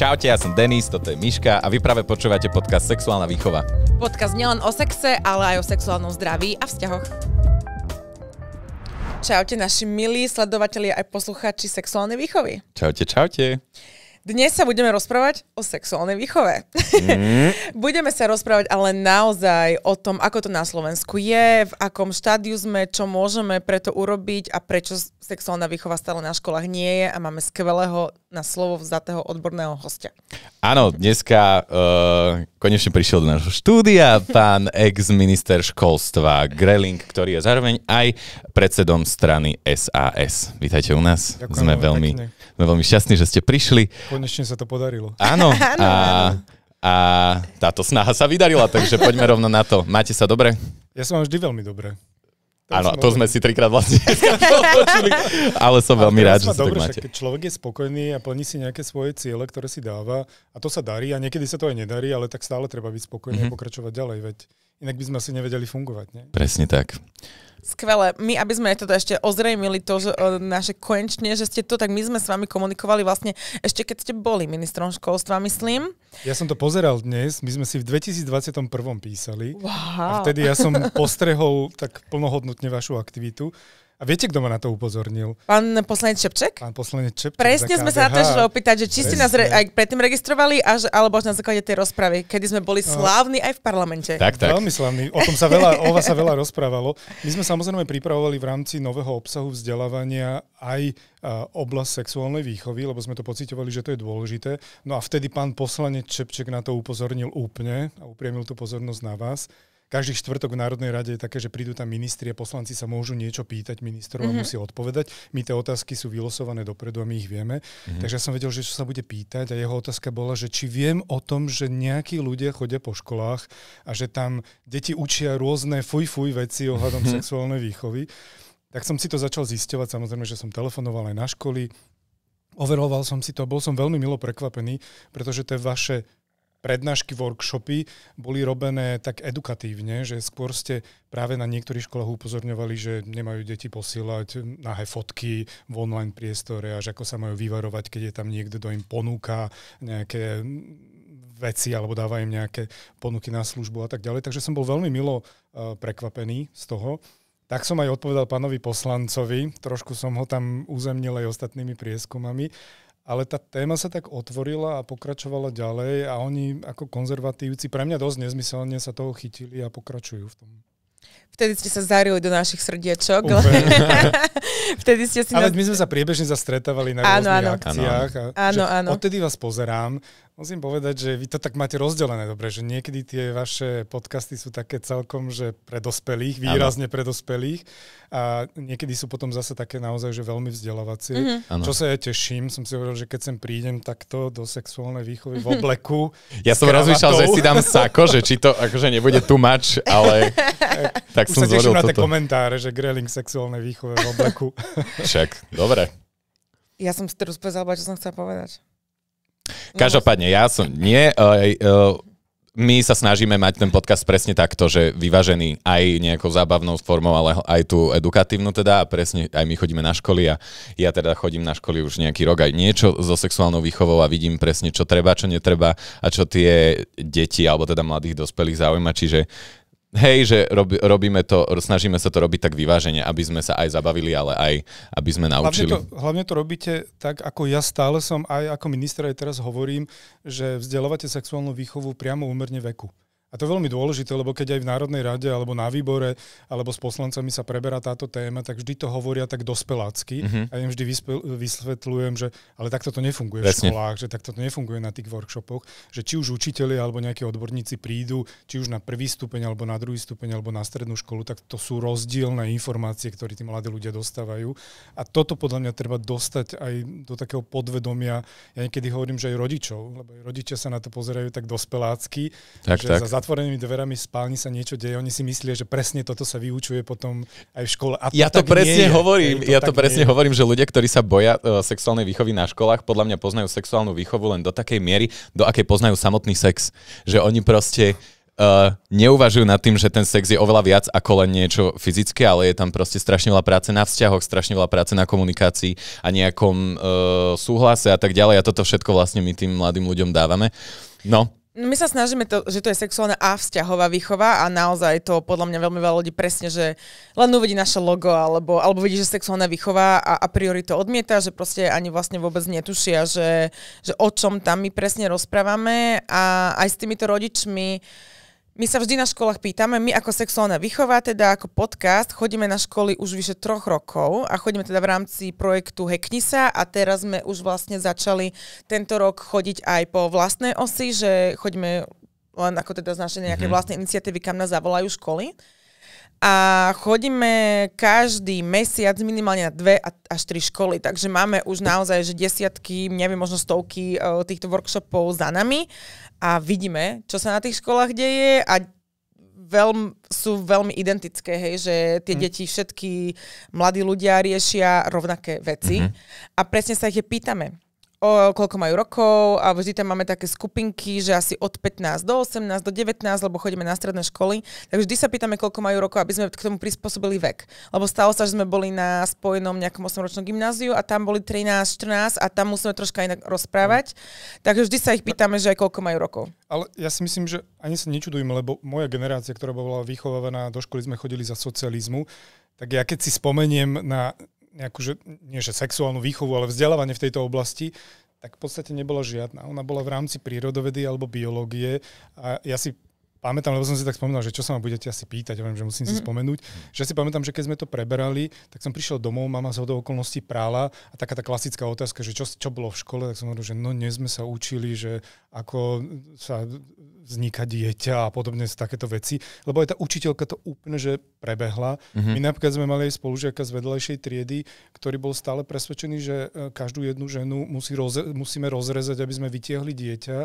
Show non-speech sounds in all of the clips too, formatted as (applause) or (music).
Čaute, ja som Denis, toto je Miška a vy práve počúvate podcast Sexuálna výchova. Podcast nielen o sexe, ale aj o sexuálnom zdraví a vzťahoch. Čaute naši milí sledovateľi aj poslucháči sexuálnej výchovy. Čaute, čaute. Dnes sa budeme rozprávať o sexuálnej výchove. Mm. (laughs) budeme sa rozprávať ale naozaj o tom, ako to na Slovensku je, v akom štádiu sme, čo môžeme preto urobiť a prečo sexuálna výchova stále na školách nie je a máme skvelého na slovo vzdatého odborného hostia. Áno, dneska uh, konečne prišiel do nášho štúdia pán ex-minister školstva Greling, ktorý je zároveň aj predsedom strany SAS. Vítajte u nás. Ďakujem, sme, veľmi, sme veľmi šťastní, že ste prišli. Konečne sa to podarilo. Áno. (laughs) a, a táto snaha sa vydarila, takže poďme rovno na to. Máte sa dobre? Ja som vždy veľmi dobre. Áno, to sme si trikrát vlastne (laughs) Ale som veľmi rád, že si máte. Keď človek je spokojný a plní si nejaké svoje ciele, ktoré si dáva a to sa darí a niekedy sa to aj nedarí, ale tak stále treba byť spokojný mm-hmm. a mhm. pokračovať ďalej, veď inak by sme asi nevedeli fungovať. Nie? Presne tak. Skvelé. My, aby sme toto teda ešte ozrejmili, to že, e, naše konečne, že ste to, tak my sme s vami komunikovali vlastne ešte keď ste boli ministrom školstva, myslím. Ja som to pozeral dnes, my sme si v 2021 písali wow. a vtedy ja som postrehol tak plnohodnotne vašu aktivitu a viete, kto ma na to upozornil? Pán poslanec Čepček? Pán poslanec Čepček. Presne sme sa na to išli opýtať, že či ste nás re- aj predtým registrovali, až, alebo až na základe tej rozpravy, kedy sme boli no. slávni aj v parlamente. Tak, tak. Veľmi slávni. O tom sa veľa, o vás sa veľa rozprávalo. My sme samozrejme pripravovali v rámci nového obsahu vzdelávania aj e, oblasť sexuálnej výchovy, lebo sme to pocitovali, že to je dôležité. No a vtedy pán poslanec Čepček na to upozornil úplne a upriemil tú pozornosť na vás každý štvrtok v Národnej rade je také, že prídu tam ministri a poslanci sa môžu niečo pýtať ministrov mm-hmm. a mhm. musia odpovedať. My tie otázky sú vylosované dopredu a my ich vieme. Mm-hmm. Takže ja som vedel, že čo sa bude pýtať a jeho otázka bola, že či viem o tom, že nejakí ľudia chodia po školách a že tam deti učia rôzne fuj fuj veci ohľadom (laughs) sexuálnej výchovy. Tak som si to začal zisťovať, samozrejme, že som telefonoval aj na školy, overoval som si to, a bol som veľmi milo prekvapený, pretože tie vaše prednášky, workshopy boli robené tak edukatívne, že skôr ste práve na niektorých školách upozorňovali, že nemajú deti posielať nahé fotky v online priestore a že ako sa majú vyvarovať, keď je tam niekto, kto im ponúka nejaké veci alebo dáva im nejaké ponuky na službu a tak ďalej. Takže som bol veľmi milo uh, prekvapený z toho. Tak som aj odpovedal pánovi poslancovi, trošku som ho tam uzemnil aj ostatnými prieskumami ale tá téma sa tak otvorila a pokračovala ďalej a oni ako konzervatívci pre mňa dosť nezmyselne sa toho chytili a pokračujú v tom. Vtedy ste sa zarili do našich srdiečok. (laughs) Vtedy ste si ale nás... my sme sa priebežne zastretávali na áno, rôznych áno. akciách. Áno, áno. Odtedy vás pozerám Musím povedať, že vy to tak máte rozdelené dobre, že niekedy tie vaše podcasty sú také celkom, že pre dospelých, výrazne ano. pre dospelých a niekedy sú potom zase také naozaj, že veľmi vzdelávacie. Mm-hmm. Čo sa ja teším, som si hovoril, že keď sem prídem takto do sexuálnej výchovy v mhm. obleku. Ja som rozmýšľal, že si dám sako, že či to akože nebude tu mač, ale (laughs) tak, Už som sa teším na tie komentáre, že grilling sexuálnej výchove v obleku. Však, dobre. Ja som si teraz úplne čo som chcela povedať. No, Každopádne, ja som nie... Uh, uh, my sa snažíme mať ten podcast presne takto, že vyvážený aj nejakou zábavnou formou, ale aj tú edukatívnu teda a presne aj my chodíme na školy a ja teda chodím na školy už nejaký rok aj niečo so sexuálnou výchovou a vidím presne, čo treba, čo netreba a čo tie deti alebo teda mladých dospelých zaujíma, čiže Hej, že rob, robíme to, snažíme sa to robiť tak vyvážene, aby sme sa aj zabavili, ale aj aby sme naučili. Hlavne to, hlavne to robíte tak, ako ja stále som, aj ako minister aj teraz hovorím, že vzdelávate sexuálnu výchovu priamo úmerne veku. A to je veľmi dôležité, lebo keď aj v Národnej rade alebo na výbore alebo s poslancami sa preberá táto téma, tak vždy to hovoria tak dospelácky mm-hmm. a im vždy vysvetľujem, že ale takto to nefunguje Jasne. v školách, že takto to nefunguje na tých workshopoch, že či už učiteľi alebo nejakí odborníci prídu, či už na prvý stupeň alebo na druhý stupeň alebo na strednú školu, tak to sú rozdielne informácie, ktoré tí mladí ľudia dostávajú. A toto podľa mňa treba dostať aj do takého podvedomia. Ja niekedy hovorím, že aj rodičov, lebo aj rodičia sa na to pozerajú tak dospelácky, tak, že tak. Za zatvorenými dverami spálni sa niečo deje, oni si myslia, že presne toto sa vyučuje potom aj v škole. A to ja to presne je. hovorím, to ja to presne hovorím, že ľudia, ktorí sa boja uh, sexuálnej výchovy na školách, podľa mňa poznajú sexuálnu výchovu len do takej miery, do akej poznajú samotný sex. Že oni proste Uh, neuvažujú nad tým, že ten sex je oveľa viac ako len niečo fyzické, ale je tam proste strašne veľa práce na vzťahoch, strašne veľa práce na komunikácii a nejakom uh, súhlase a tak ďalej. A toto všetko vlastne my tým mladým ľuďom dávame. No. My sa snažíme, to, že to je sexuálna a vzťahová výchova a naozaj to podľa mňa veľmi veľa ľudí presne, že len uvidí naše logo alebo, alebo vidí, že sexuálna výchova a, a priori to odmieta, že proste ani vlastne vôbec netušia, že, že o čom tam my presne rozprávame a aj s týmito rodičmi uh, my sa vždy na školách pýtame, my ako sexuálna výchova, teda ako podcast, chodíme na školy už vyše troch rokov a chodíme teda v rámci projektu Heknisa a teraz sme už vlastne začali tento rok chodiť aj po vlastnej osi, že chodíme len ako teda z našej nejaké mm-hmm. vlastné iniciatívy, kam nás zavolajú školy. A chodíme každý mesiac minimálne na dve až tri školy, takže máme už naozaj že desiatky, neviem, možno stovky uh, týchto workshopov za nami a vidíme, čo sa na tých školách deje a veľm, sú veľmi identické, hej, že tie mm. deti, všetky mladí ľudia riešia rovnaké veci mm-hmm. a presne sa ich je pýtame o, koľko majú rokov a vždy tam máme také skupinky, že asi od 15 do 18, do 19, lebo chodíme na stredné školy, tak vždy sa pýtame, koľko majú rokov, aby sme k tomu prispôsobili vek. Lebo stalo sa, že sme boli na spojenom nejakom 8-ročnom gymnáziu a tam boli 13, 14 a tam musíme troška inak rozprávať. Mm. Takže vždy sa ich pýtame, že aj koľko majú rokov. Ale ja si myslím, že ani sa nečudujem, lebo moja generácia, ktorá bola vychovávaná do školy, sme chodili za socializmu, tak ja keď si spomeniem na nejakú, že, nie že sexuálnu výchovu, ale vzdelávanie v tejto oblasti, tak v podstate nebola žiadna. Ona bola v rámci prírodovedy alebo biológie a ja si pamätám, lebo som si tak spomenul, že čo sa ma budete asi pýtať, ja viem, že musím si mm. spomenúť, že si pamätám, že keď sme to preberali, tak som prišiel domov, mama z hodou okolností prála a taká tá klasická otázka, že čo, čo bolo v škole, tak som hovoril, že no nie sme sa učili, že ako sa vzniká dieťa a podobne takéto veci, lebo aj tá učiteľka to úplne že prebehla. Mm-hmm. My napríklad sme mali aj spolužiaka z vedľajšej triedy, ktorý bol stále presvedčený, že e, každú jednu ženu musí roze- musíme rozrezať, aby sme vytiahli dieťa,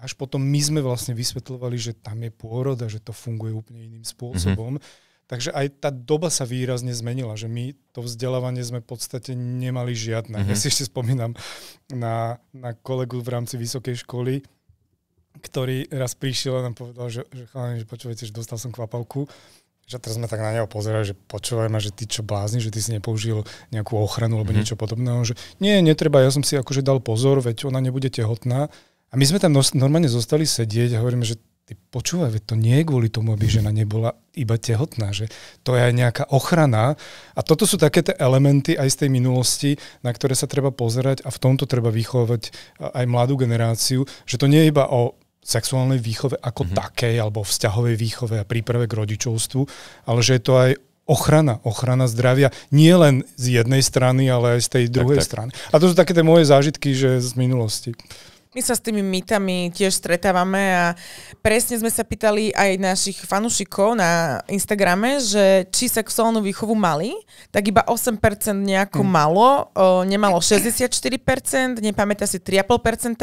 až potom my sme vlastne vysvetľovali, že tam je pôrod a že to funguje úplne iným mhm. spôsobom. Mm-hmm. Takže aj tá doba sa výrazne zmenila, že my to vzdelávanie sme v podstate nemali žiadne. Mm-hmm. Ja si ešte spomínam na, na kolegu v rámci vysokej školy, ktorý raz prišiel a nám povedal, že, že chalani, že počúvajte, že dostal som kvapavku. Že teraz sme tak na neho pozerali, že počúvaj ma, že ty čo blázni, že ty si nepoužil nejakú ochranu alebo mm-hmm. niečo podobného. že nie, netreba, ja som si akože dal pozor, veď ona nebude tehotná. A my sme tam normálne zostali sedieť a hovoríme, že ty počúvaj, veď to nie je kvôli tomu, aby žena nebola iba tehotná, že to je aj nejaká ochrana. A toto sú také tie elementy aj z tej minulosti, na ktoré sa treba pozerať a v tomto treba vychovať aj mladú generáciu, že to nie je iba o sexuálnej výchove ako mm-hmm. takej, alebo vzťahovej výchove a príprave k rodičovstvu, ale že je to aj ochrana, ochrana zdravia nie len z jednej strany, ale aj z tej druhej tak, tak. strany. A to sú také tie moje zážitky že z minulosti. My sa s tými mýtami tiež stretávame a presne sme sa pýtali aj našich fanúšikov na Instagrame, že či sexuálnu výchovu mali, tak iba 8% nejako hmm. malo, o, nemalo 64%, nepamätá si 3,5%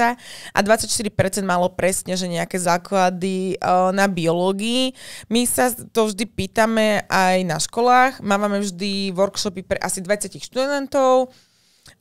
a 24% malo presne, že nejaké základy o, na biológii. My sa to vždy pýtame aj na školách, máme vždy workshopy pre asi 20 študentov,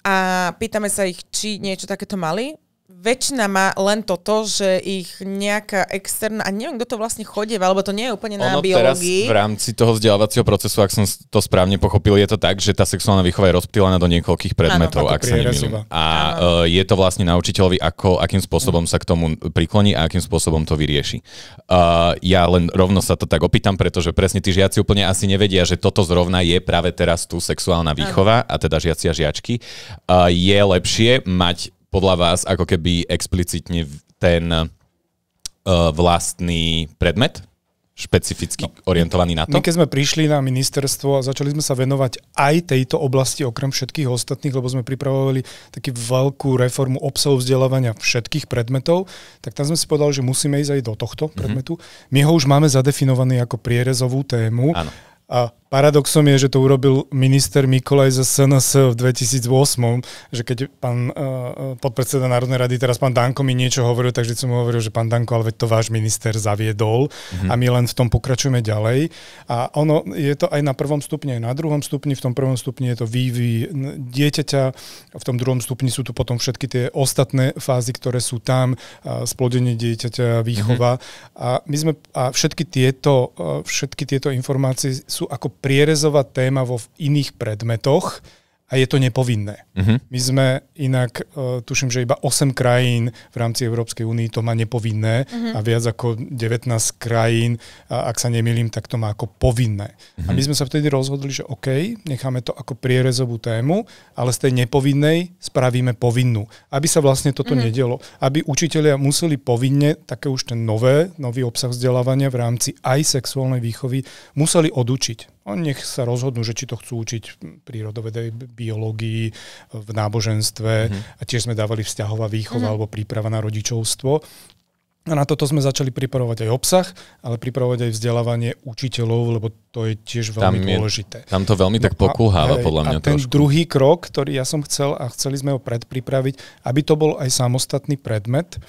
a pýtame sa ich, či niečo takéto mali väčšina má len toto, že ich nejaká externá, a neviem, kto to vlastne chodí, lebo to nie je úplne na ono biológii. Teraz v rámci toho vzdelávacieho procesu, ak som to správne pochopil, je to tak, že tá sexuálna výchova je rozptýlená do niekoľkých predmetov, ano, ak sa nemýlim. A ano. E, je to vlastne na učiteľovi, ako, akým spôsobom sa k tomu prikloní a akým spôsobom to vyrieši. Uh, ja len rovno sa to tak opýtam, pretože presne tí žiaci úplne asi nevedia, že toto zrovna je práve teraz tu sexuálna výchova, ano. a teda žiaci a žiačky. Uh, je lepšie mať podľa vás ako keby explicitne ten uh, vlastný predmet? špecificky no, orientovaný na to? My keď sme prišli na ministerstvo a začali sme sa venovať aj tejto oblasti okrem všetkých ostatných, lebo sme pripravovali takú veľkú reformu obsahu vzdelávania všetkých predmetov, tak tam sme si povedali, že musíme ísť aj do tohto mm-hmm. predmetu. My ho už máme zadefinovaný ako prierezovú tému. Áno. A Paradoxom je, že to urobil minister Mikolaj za SNS v 2008, že keď pán uh, podpredseda Národnej rady, teraz pán Danko mi niečo hovoril, takže som mu hovoril, že pán Danko, ale veď to váš minister zaviedol mm-hmm. a my len v tom pokračujeme ďalej. A ono je to aj na prvom stupni, aj na druhom stupni. V tom prvom stupni je to vývy dieťaťa, v tom druhom stupni sú tu potom všetky tie ostatné fázy, ktoré sú tam, uh, splodenie dieťaťa, výchova. Mm-hmm. A, my sme, a všetky, tieto, uh, všetky tieto informácie sú ako prierezová téma vo iných predmetoch a je to nepovinné. Uh-huh. My sme inak, uh, tuším, že iba 8 krajín v rámci Európskej únie to má nepovinné uh-huh. a viac ako 19 krajín, a ak sa nemýlim, tak to má ako povinné. Uh-huh. A mhm. my sme sa vtedy rozhodli, že OK, necháme to ako prierezovú tému, ale z tej nepovinnej spravíme povinnú, aby sa vlastne toto uh-huh. nedelo. Aby učitelia museli povinne, také už ten nové, nový obsah vzdelávania v rámci aj sexuálnej výchovy, museli odučiť. Oni nech sa rozhodnú, že či to chcú učiť v prírodovedej, biológii, v náboženstve. Mm-hmm. A tiež sme dávali vzťahová výchova mm-hmm. alebo príprava na rodičovstvo. A na toto sme začali pripravovať aj obsah, ale pripravovať aj vzdelávanie učiteľov, lebo to je tiež veľmi tam je, dôležité. Tam to veľmi tak pokúháva no podľa mňa. A ten trošku. druhý krok, ktorý ja som chcel a chceli sme ho predpripraviť, aby to bol aj samostatný predmet,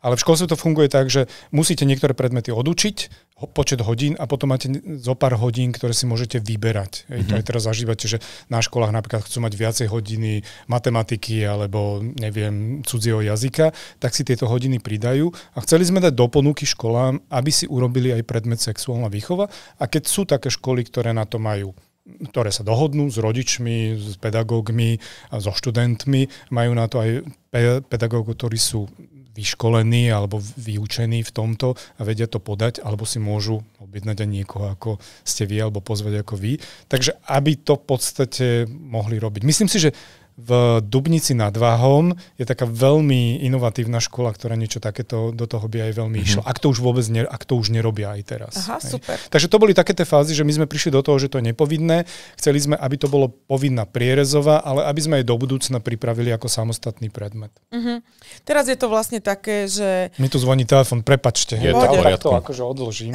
ale v školstve to funguje tak, že musíte niektoré predmety odučiť, počet hodín a potom máte zo pár hodín, ktoré si môžete vyberať. Mm-hmm. To aj mhm. teraz zažívate, že na školách napríklad chcú mať viacej hodiny matematiky alebo neviem, cudzieho jazyka, tak si tieto hodiny pridajú. A chceli sme dať do ponuky školám, aby si urobili aj predmet sexuálna výchova. A keď sú také školy, ktoré na to majú ktoré sa dohodnú s rodičmi, s pedagógmi, so študentmi, majú na to aj pedagógov, ktorí sú vyškolení alebo vyučení v tomto a vedia to podať, alebo si môžu objednať aj niekoho, ako ste vy, alebo pozvať ako vy. Takže aby to v podstate mohli robiť. Myslím si, že v Dubnici nad Váhom je taká veľmi inovatívna škola, ktorá niečo takéto do toho by aj veľmi mm-hmm. išla. Ak to už vôbec ne, ak to už nerobia aj teraz. Aha, aj. super. Takže to boli také tie fázy, že my sme prišli do toho, že to je nepovinné. Chceli sme, aby to bolo povinná prierezová, ale aby sme aj do budúcna pripravili ako samostatný predmet. Mm-hmm. Teraz je to vlastne také, že... Mi tu zvoní telefon, prepačte. Je to, ja to akože odložím.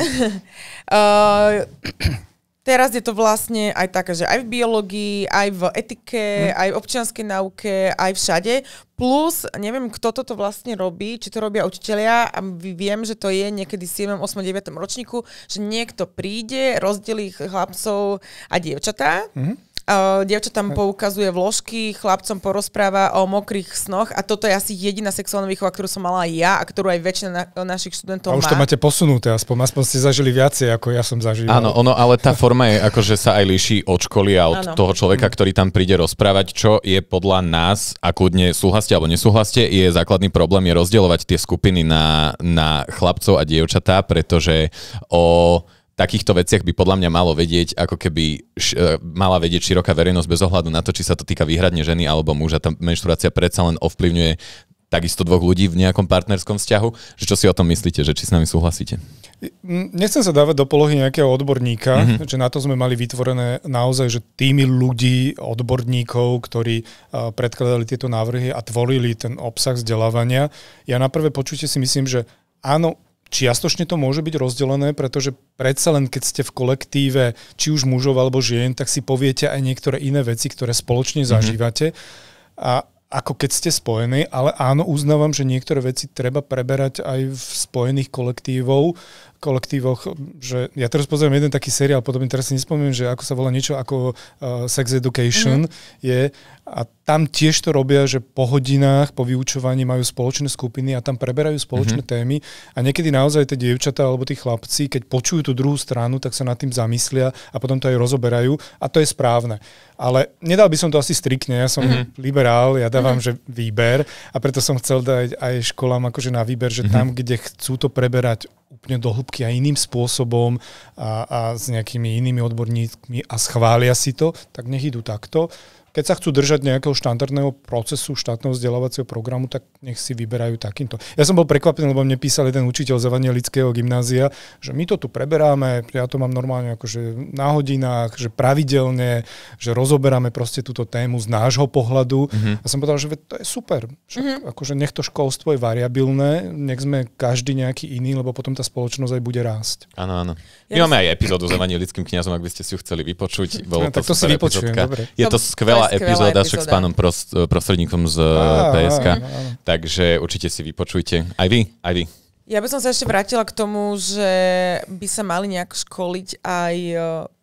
uh... (laughs) (clears throat) Teraz je to vlastne aj také, že aj v biológii, aj v etike, hm. aj v občianskej nauke, aj všade. Plus, neviem, kto toto vlastne robí, či to robia učiteľia a viem, že to je niekedy 7, 8, 9 ročníku, že niekto príde, rozdelí chlapcov a dievčatá. Hm Eh, dievča tam poukazuje vložky, chlapcom porozpráva o mokrých snoch a toto je asi jediná sexuálna výchova, ktorú som mala ja a ktorú aj väčšina na, našich študentov má. A už má. to máte posunuté, aspoň, aspoň ste zažili viacej, ako ja som zažil. Áno, ono, ale tá forma je akože sa aj líši od školy a od ano. toho človeka, ktorý tam príde rozprávať, čo je podľa nás, ako dne súhlaste alebo nesúhlaste, je základný problém je rozdielovať tie skupiny na, na chlapcov a dievčatá, pretože o takýchto veciach by podľa mňa malo vedieť, ako keby š, e, mala vedieť široká verejnosť bez ohľadu na to, či sa to týka výhradne ženy alebo muža. Tá menštruácia predsa len ovplyvňuje takisto dvoch ľudí v nejakom partnerskom vzťahu. Že čo si o tom myslíte, že či s nami súhlasíte? Nechcem sa dávať do polohy nejakého odborníka, mm-hmm. že na to sme mali vytvorené naozaj, že tými ľudí, odborníkov, ktorí uh, predkladali tieto návrhy a tvorili ten obsah vzdelávania. Ja na prvé počutie si myslím, že áno, čiastočne to môže byť rozdelené, pretože predsa len keď ste v kolektíve či už mužov alebo žien, tak si poviete aj niektoré iné veci, ktoré spoločne mhm. zažívate. Mm-hmm. A ako keď ste spojení, ale áno, uznávam, že niektoré veci treba preberať aj v spojených kolektívov, kolektívoch, že ja teraz pozriem jeden taký seriál, potom teraz si nespomínam, že ako sa volá niečo ako uh, Sex Education mm-hmm. je a tam tiež to robia, že po hodinách, po vyučovaní majú spoločné skupiny a tam preberajú spoločné mm-hmm. témy a niekedy naozaj tie dievčatá alebo tí chlapci, keď počujú tú druhú stranu, tak sa nad tým zamyslia a potom to aj rozoberajú a to je správne. Ale nedal by som to asi striktne, ja som mm-hmm. liberál, ja dávam, mm-hmm. že výber a preto som chcel dať aj školám akože na výber, že mm-hmm. tam, kde chcú to preberať úplne do hĺbky a iným spôsobom a, a s nejakými inými odborníkmi a schvália si to, tak nech idú takto keď sa chcú držať nejakého štandardného procesu štátneho vzdelávacieho programu, tak nech si vyberajú takýmto. Ja som bol prekvapený, lebo mne písal jeden učiteľ z evangelického gymnázia, že my to tu preberáme, ja to mám normálne akože na hodinách, že pravidelne, že rozoberáme proste túto tému z nášho pohľadu. Mm-hmm. A som povedal, že to je super. Že mm-hmm. akože nech to školstvo je variabilné, nech sme každý nejaký iný, lebo potom tá spoločnosť aj bude rásť. Áno, áno. My ja máme si... aj epizódu s evangelickým kňazom, ak by ste si ju chceli vypočuť. No, Bolo no, to tak to si vypočujem, dobre. Je to skvelá skvelá, epizóda, epizóda. však s pánom prost, prostredníkom z eh, á, PSK. Takže určite si vypočujte. Aj vy, aj vy. Ja by som sa ešte vrátila k tomu, že by sa mali nejak školiť aj eh,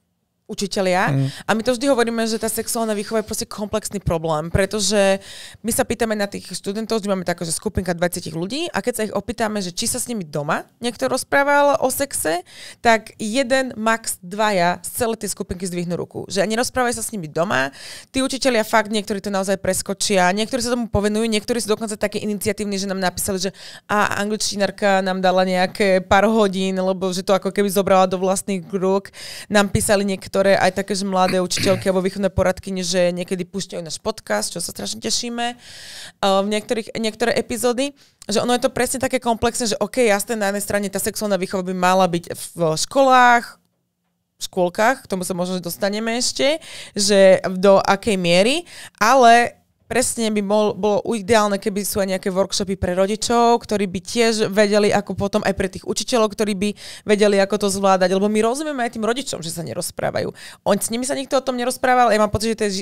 učitelia. Mm. A my to vždy hovoríme, že tá sexuálna výchova je proste komplexný problém, pretože my sa pýtame na tých študentov, že máme taká, skupinka 20 ľudí a keď sa ich opýtame, že či sa s nimi doma niekto rozprával o sexe, tak jeden, max dvaja z celé tej skupinky zdvihnú ruku. Že nerozprávajú sa s nimi doma, tí učitelia fakt, niektorí to naozaj preskočia, niektorí sa tomu povenujú, niektorí sú dokonca také iniciatívni, že nám napísali, že a angličtinárka nám dala nejaké pár hodín, lebo že to ako keby zobrala do vlastných rúk. Nám písali niektorí ktoré aj také z mladé učiteľky alebo východné poradkyne, že niekedy púšťajú náš podcast, čo sa strašne tešíme, uh, v niektorých, niektoré epizódy že ono je to presne také komplexné, že OK, jasné, na jednej strane tá sexuálna výchova by mala byť v školách, v škôlkach, k tomu sa možno dostaneme ešte, že do akej miery, ale presne by bol, bolo ideálne, keby sú aj nejaké workshopy pre rodičov, ktorí by tiež vedeli, ako potom aj pre tých učiteľov, ktorí by vedeli, ako to zvládať. Lebo my rozumieme aj tým rodičom, že sa nerozprávajú. On, s nimi sa nikto o tom nerozprával, ja mám pocit, že tie e, e,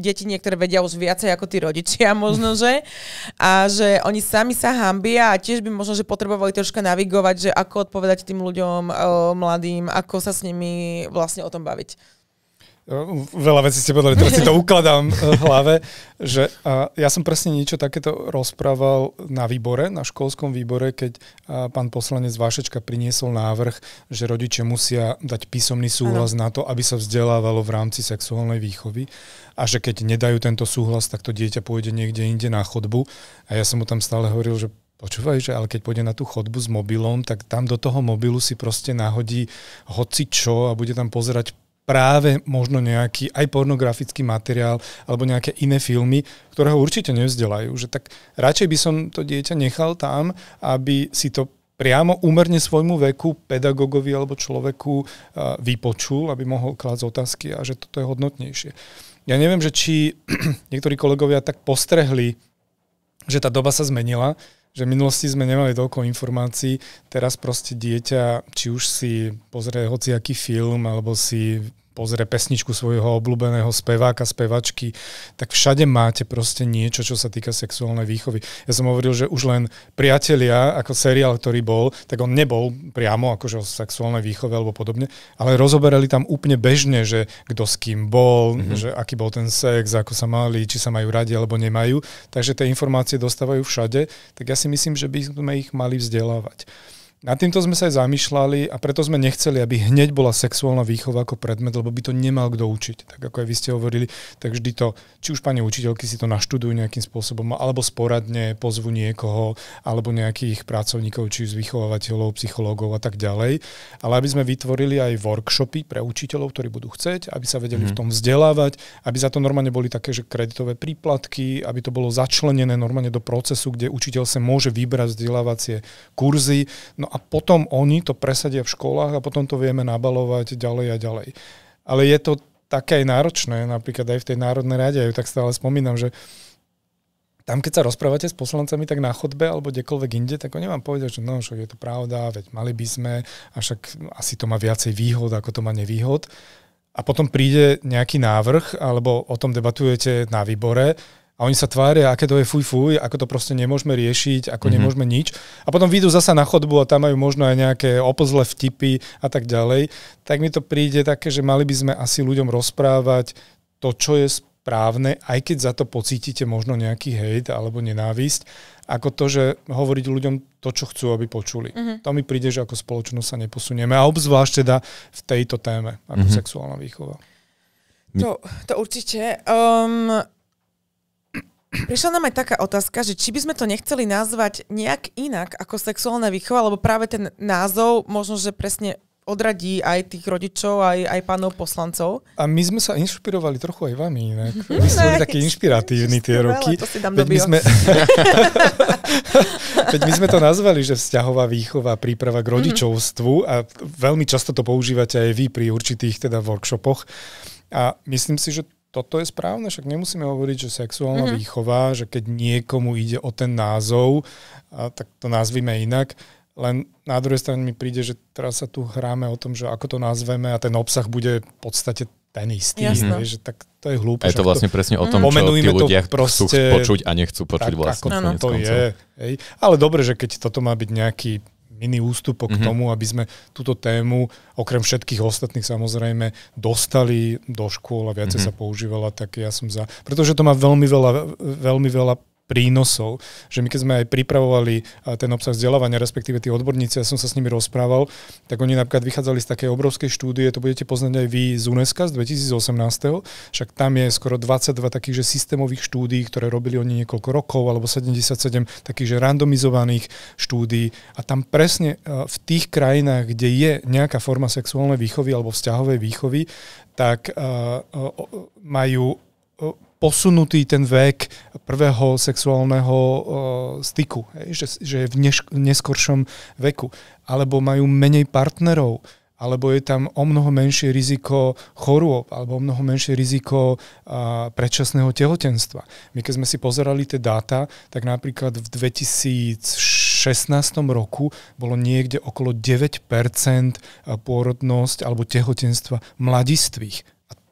deti niektoré vedia už viacej ako tí rodičia (laughs) možno, že. A že oni sami sa hambia a tiež by možno, že potrebovali troška navigovať, že ako odpovedať tým ľuďom, e, mladým, ako sa s nimi vlastne o tom baviť veľa vecí ste povedali, teraz si to (laughs) ukladám eh, v hlave, že a ja som presne niečo takéto rozprával na výbore, na školskom výbore, keď pán poslanec Vášečka priniesol návrh, že rodičia musia dať písomný súhlas ano. na to, aby sa vzdelávalo v rámci sexuálnej výchovy a že keď nedajú tento súhlas, tak to dieťa pôjde niekde inde na chodbu. A ja som mu tam stále hovoril, že počúvaj, že ale keď pôjde na tú chodbu s mobilom, tak tam do toho mobilu si proste nahodí hoci čo a bude tam pozerať práve možno nejaký aj pornografický materiál alebo nejaké iné filmy, ktoré ho určite nevzdelajú. Že tak radšej by som to dieťa nechal tam, aby si to priamo úmerne svojmu veku pedagogovi alebo človeku eh, vypočul, aby mohol klásť otázky a že toto je hodnotnejšie. Ja neviem, že či (clears throat) niektorí kolegovia tak postrehli, že tá doba sa zmenila, že v minulosti sme nemali toľko informácií, teraz proste dieťa, či už si pozrie hociaký film, alebo si pozrie pesničku svojho obľúbeného speváka, spevačky, tak všade máte proste niečo, čo sa týka sexuálnej výchovy. Ja som hovoril, že už len priatelia, ako seriál, ktorý bol, tak on nebol priamo akože o sexuálnej výchove alebo podobne, ale rozoberali tam úplne bežne, že kto s kým bol, mm-hmm. že aký bol ten sex, ako sa mali, či sa majú radi alebo nemajú. Takže tie informácie dostávajú všade, tak ja si myslím, že by sme ich mali vzdelávať. Na týmto sme sa aj zamýšľali a preto sme nechceli, aby hneď bola sexuálna výchova ako predmet, lebo by to nemal kto učiť. Tak ako aj vy ste hovorili, tak vždy to, či už pani učiteľky si to naštudujú nejakým spôsobom, alebo sporadne pozvu niekoho, alebo nejakých pracovníkov, či už vychovávateľov, psychológov a tak ďalej. Ale aby sme vytvorili aj workshopy pre učiteľov, ktorí budú chcieť, aby sa vedeli mm. v mhm. tom vzdelávať, aby za to normálne boli také, že kreditové príplatky, aby to bolo začlenené normálne do procesu, kde učiteľ sa môže vybrať vzdelávacie kurzy. No a potom oni to presadia v školách a potom to vieme nabalovať ďalej a ďalej. Ale je to také aj náročné, napríklad aj v tej Národnej rade, ja ju tak stále spomínam, že tam, keď sa rozprávate s poslancami, tak na chodbe alebo kdekoľvek inde, tak oni vám povedia, že no, však je to pravda, veď mali by sme, a však asi to má viacej výhod, ako to má nevýhod. A potom príde nejaký návrh, alebo o tom debatujete na výbore a oni sa tvária, aké to je fuj fuj, ako to proste nemôžeme riešiť, ako mm-hmm. nemôžeme nič. A potom výjdu zasa na chodbu a tam majú možno aj nejaké opozle vtipy a tak ďalej. Tak mi to príde také, že mali by sme asi ľuďom rozprávať to, čo je správne, aj keď za to pocítite možno nejaký hejt alebo nenávisť, ako to, že hovoriť ľuďom to, čo chcú, aby počuli. Mm-hmm. To mi príde, že ako spoločnosť sa neposunieme. A obzvlášť teda v tejto téme, ako mm-hmm. sexuálna výchova. To, to určite. Um, Prišla nám aj taká otázka, že či by sme to nechceli nazvať nejak inak ako sexuálna výchova, lebo práve ten názov možno, že presne odradí aj tých rodičov, aj, aj pánov poslancov. A my sme sa inšpirovali trochu aj vami. Inak. My (laughs) sme boli takí inšpiratívni tie roky. To si dám Veď my, sme... (laughs) Veď my sme to nazvali, že vzťahová výchova, príprava k mhm. rodičovstvu a veľmi často to používate aj vy pri určitých teda workshopoch. A myslím si, že toto je správne, však nemusíme hovoriť, že sexuálna mm-hmm. výchova, že keď niekomu ide o ten názov, a tak to nazvime inak. Len na druhej strane mi príde, že teraz sa tu hráme o tom, že ako to nazveme a ten obsah bude v podstate ten istý. Jasne. že tak to je hlúpe. Je to vlastne to, presne o tom, čo tí ľudia proste, chcú počuť a nechcú počuť tak, vlastne. Ako to je. Hej. Ale dobre, že keď toto má byť nejaký mini ústupok mm-hmm. k mhm. tomu, aby sme túto tému, okrem všetkých ostatných samozrejme, dostali do škôl a viacej mm-hmm. sa používala, tak ja som za. Pretože to má veľmi veľa, veľmi veľa prínosov. Že my keď sme aj pripravovali ten obsah vzdelávania, respektíve tí odborníci, ja som sa s nimi rozprával, tak oni napríklad vychádzali z takej obrovskej štúdie, to budete poznať aj vy z UNESCO z 2018. Však tam je skoro 22 takých že systémových štúdí, ktoré robili oni niekoľko rokov, alebo 77 takých že randomizovaných štúdí. A tam presne v tých krajinách, kde je nejaká forma sexuálnej výchovy alebo vzťahovej výchovy, tak majú posunutý ten vek prvého sexuálneho uh, styku, hej, že, že je v neš- neskoršom veku, alebo majú menej partnerov, alebo je tam o mnoho menšie riziko chorôb, alebo o mnoho menšie riziko uh, predčasného tehotenstva. My keď sme si pozerali tie dáta, tak napríklad v 2006 16. roku bolo niekde okolo 9 eh, pôrodnosť alebo tehotenstva mladistvých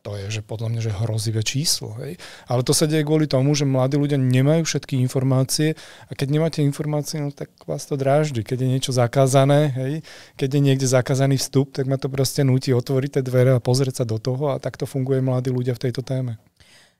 to je že podľa mňa že hrozivé číslo. Hej. Ale to sa deje kvôli tomu, že mladí ľudia nemajú všetky informácie a keď nemáte informácie, no tak vás to dráždi. Keď je niečo zakázané, hej, keď je niekde zakázaný vstup, tak ma to proste nutí otvoriť tie dvere a pozrieť sa do toho a takto funguje mladí ľudia v tejto téme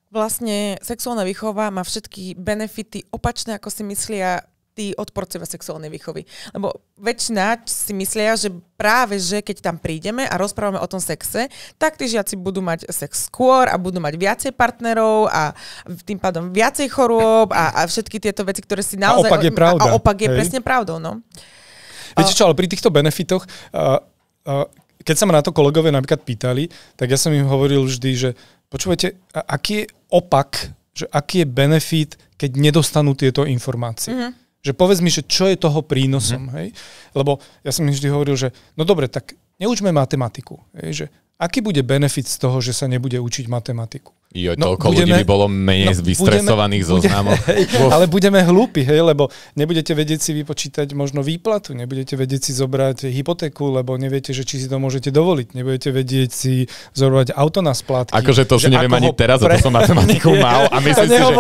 vlastne sexuálna výchova má všetky benefity opačné, ako si myslia tí odporcovia sexuálnej výchovy. Lebo väčšina si myslia, že práve, že keď tam prídeme a rozprávame o tom sexe, tak tí žiaci budú mať sex skôr a budú mať viacej partnerov a tým pádom viacej chorôb a, a všetky tieto veci, ktoré si naozaj... A opak je pravda. A opak je Hej. presne pravdou, no. Viete čo, ale pri týchto benefitoch, uh, uh, keď sa ma na to kolegovia napríklad pýtali, tak ja som im hovoril vždy, že počúvajte, aký je opak, že aký je benefit, keď nedostanú tieto informácie. Mm-hmm. Že povedz mi, že čo je toho prínosom. Mm-hmm. Hej? Lebo ja som vždy hovoril, že no dobre, tak neučme matematiku. Hej? Že aký bude benefit z toho, že sa nebude učiť matematiku? Jo, no, toľko budeme, ľudí by bolo menej no, vystresovaných budeme, Bude, (laughs) ale budeme hlúpi, hej, lebo nebudete vedieť si vypočítať možno výplatu, nebudete vedieť si zobrať hypotéku, lebo neviete, že či si to môžete dovoliť, nebudete vedieť si zobrať auto na splátky. Akože to už neviem ani teraz, pre... to som matematiku (laughs) mal a myslím si, že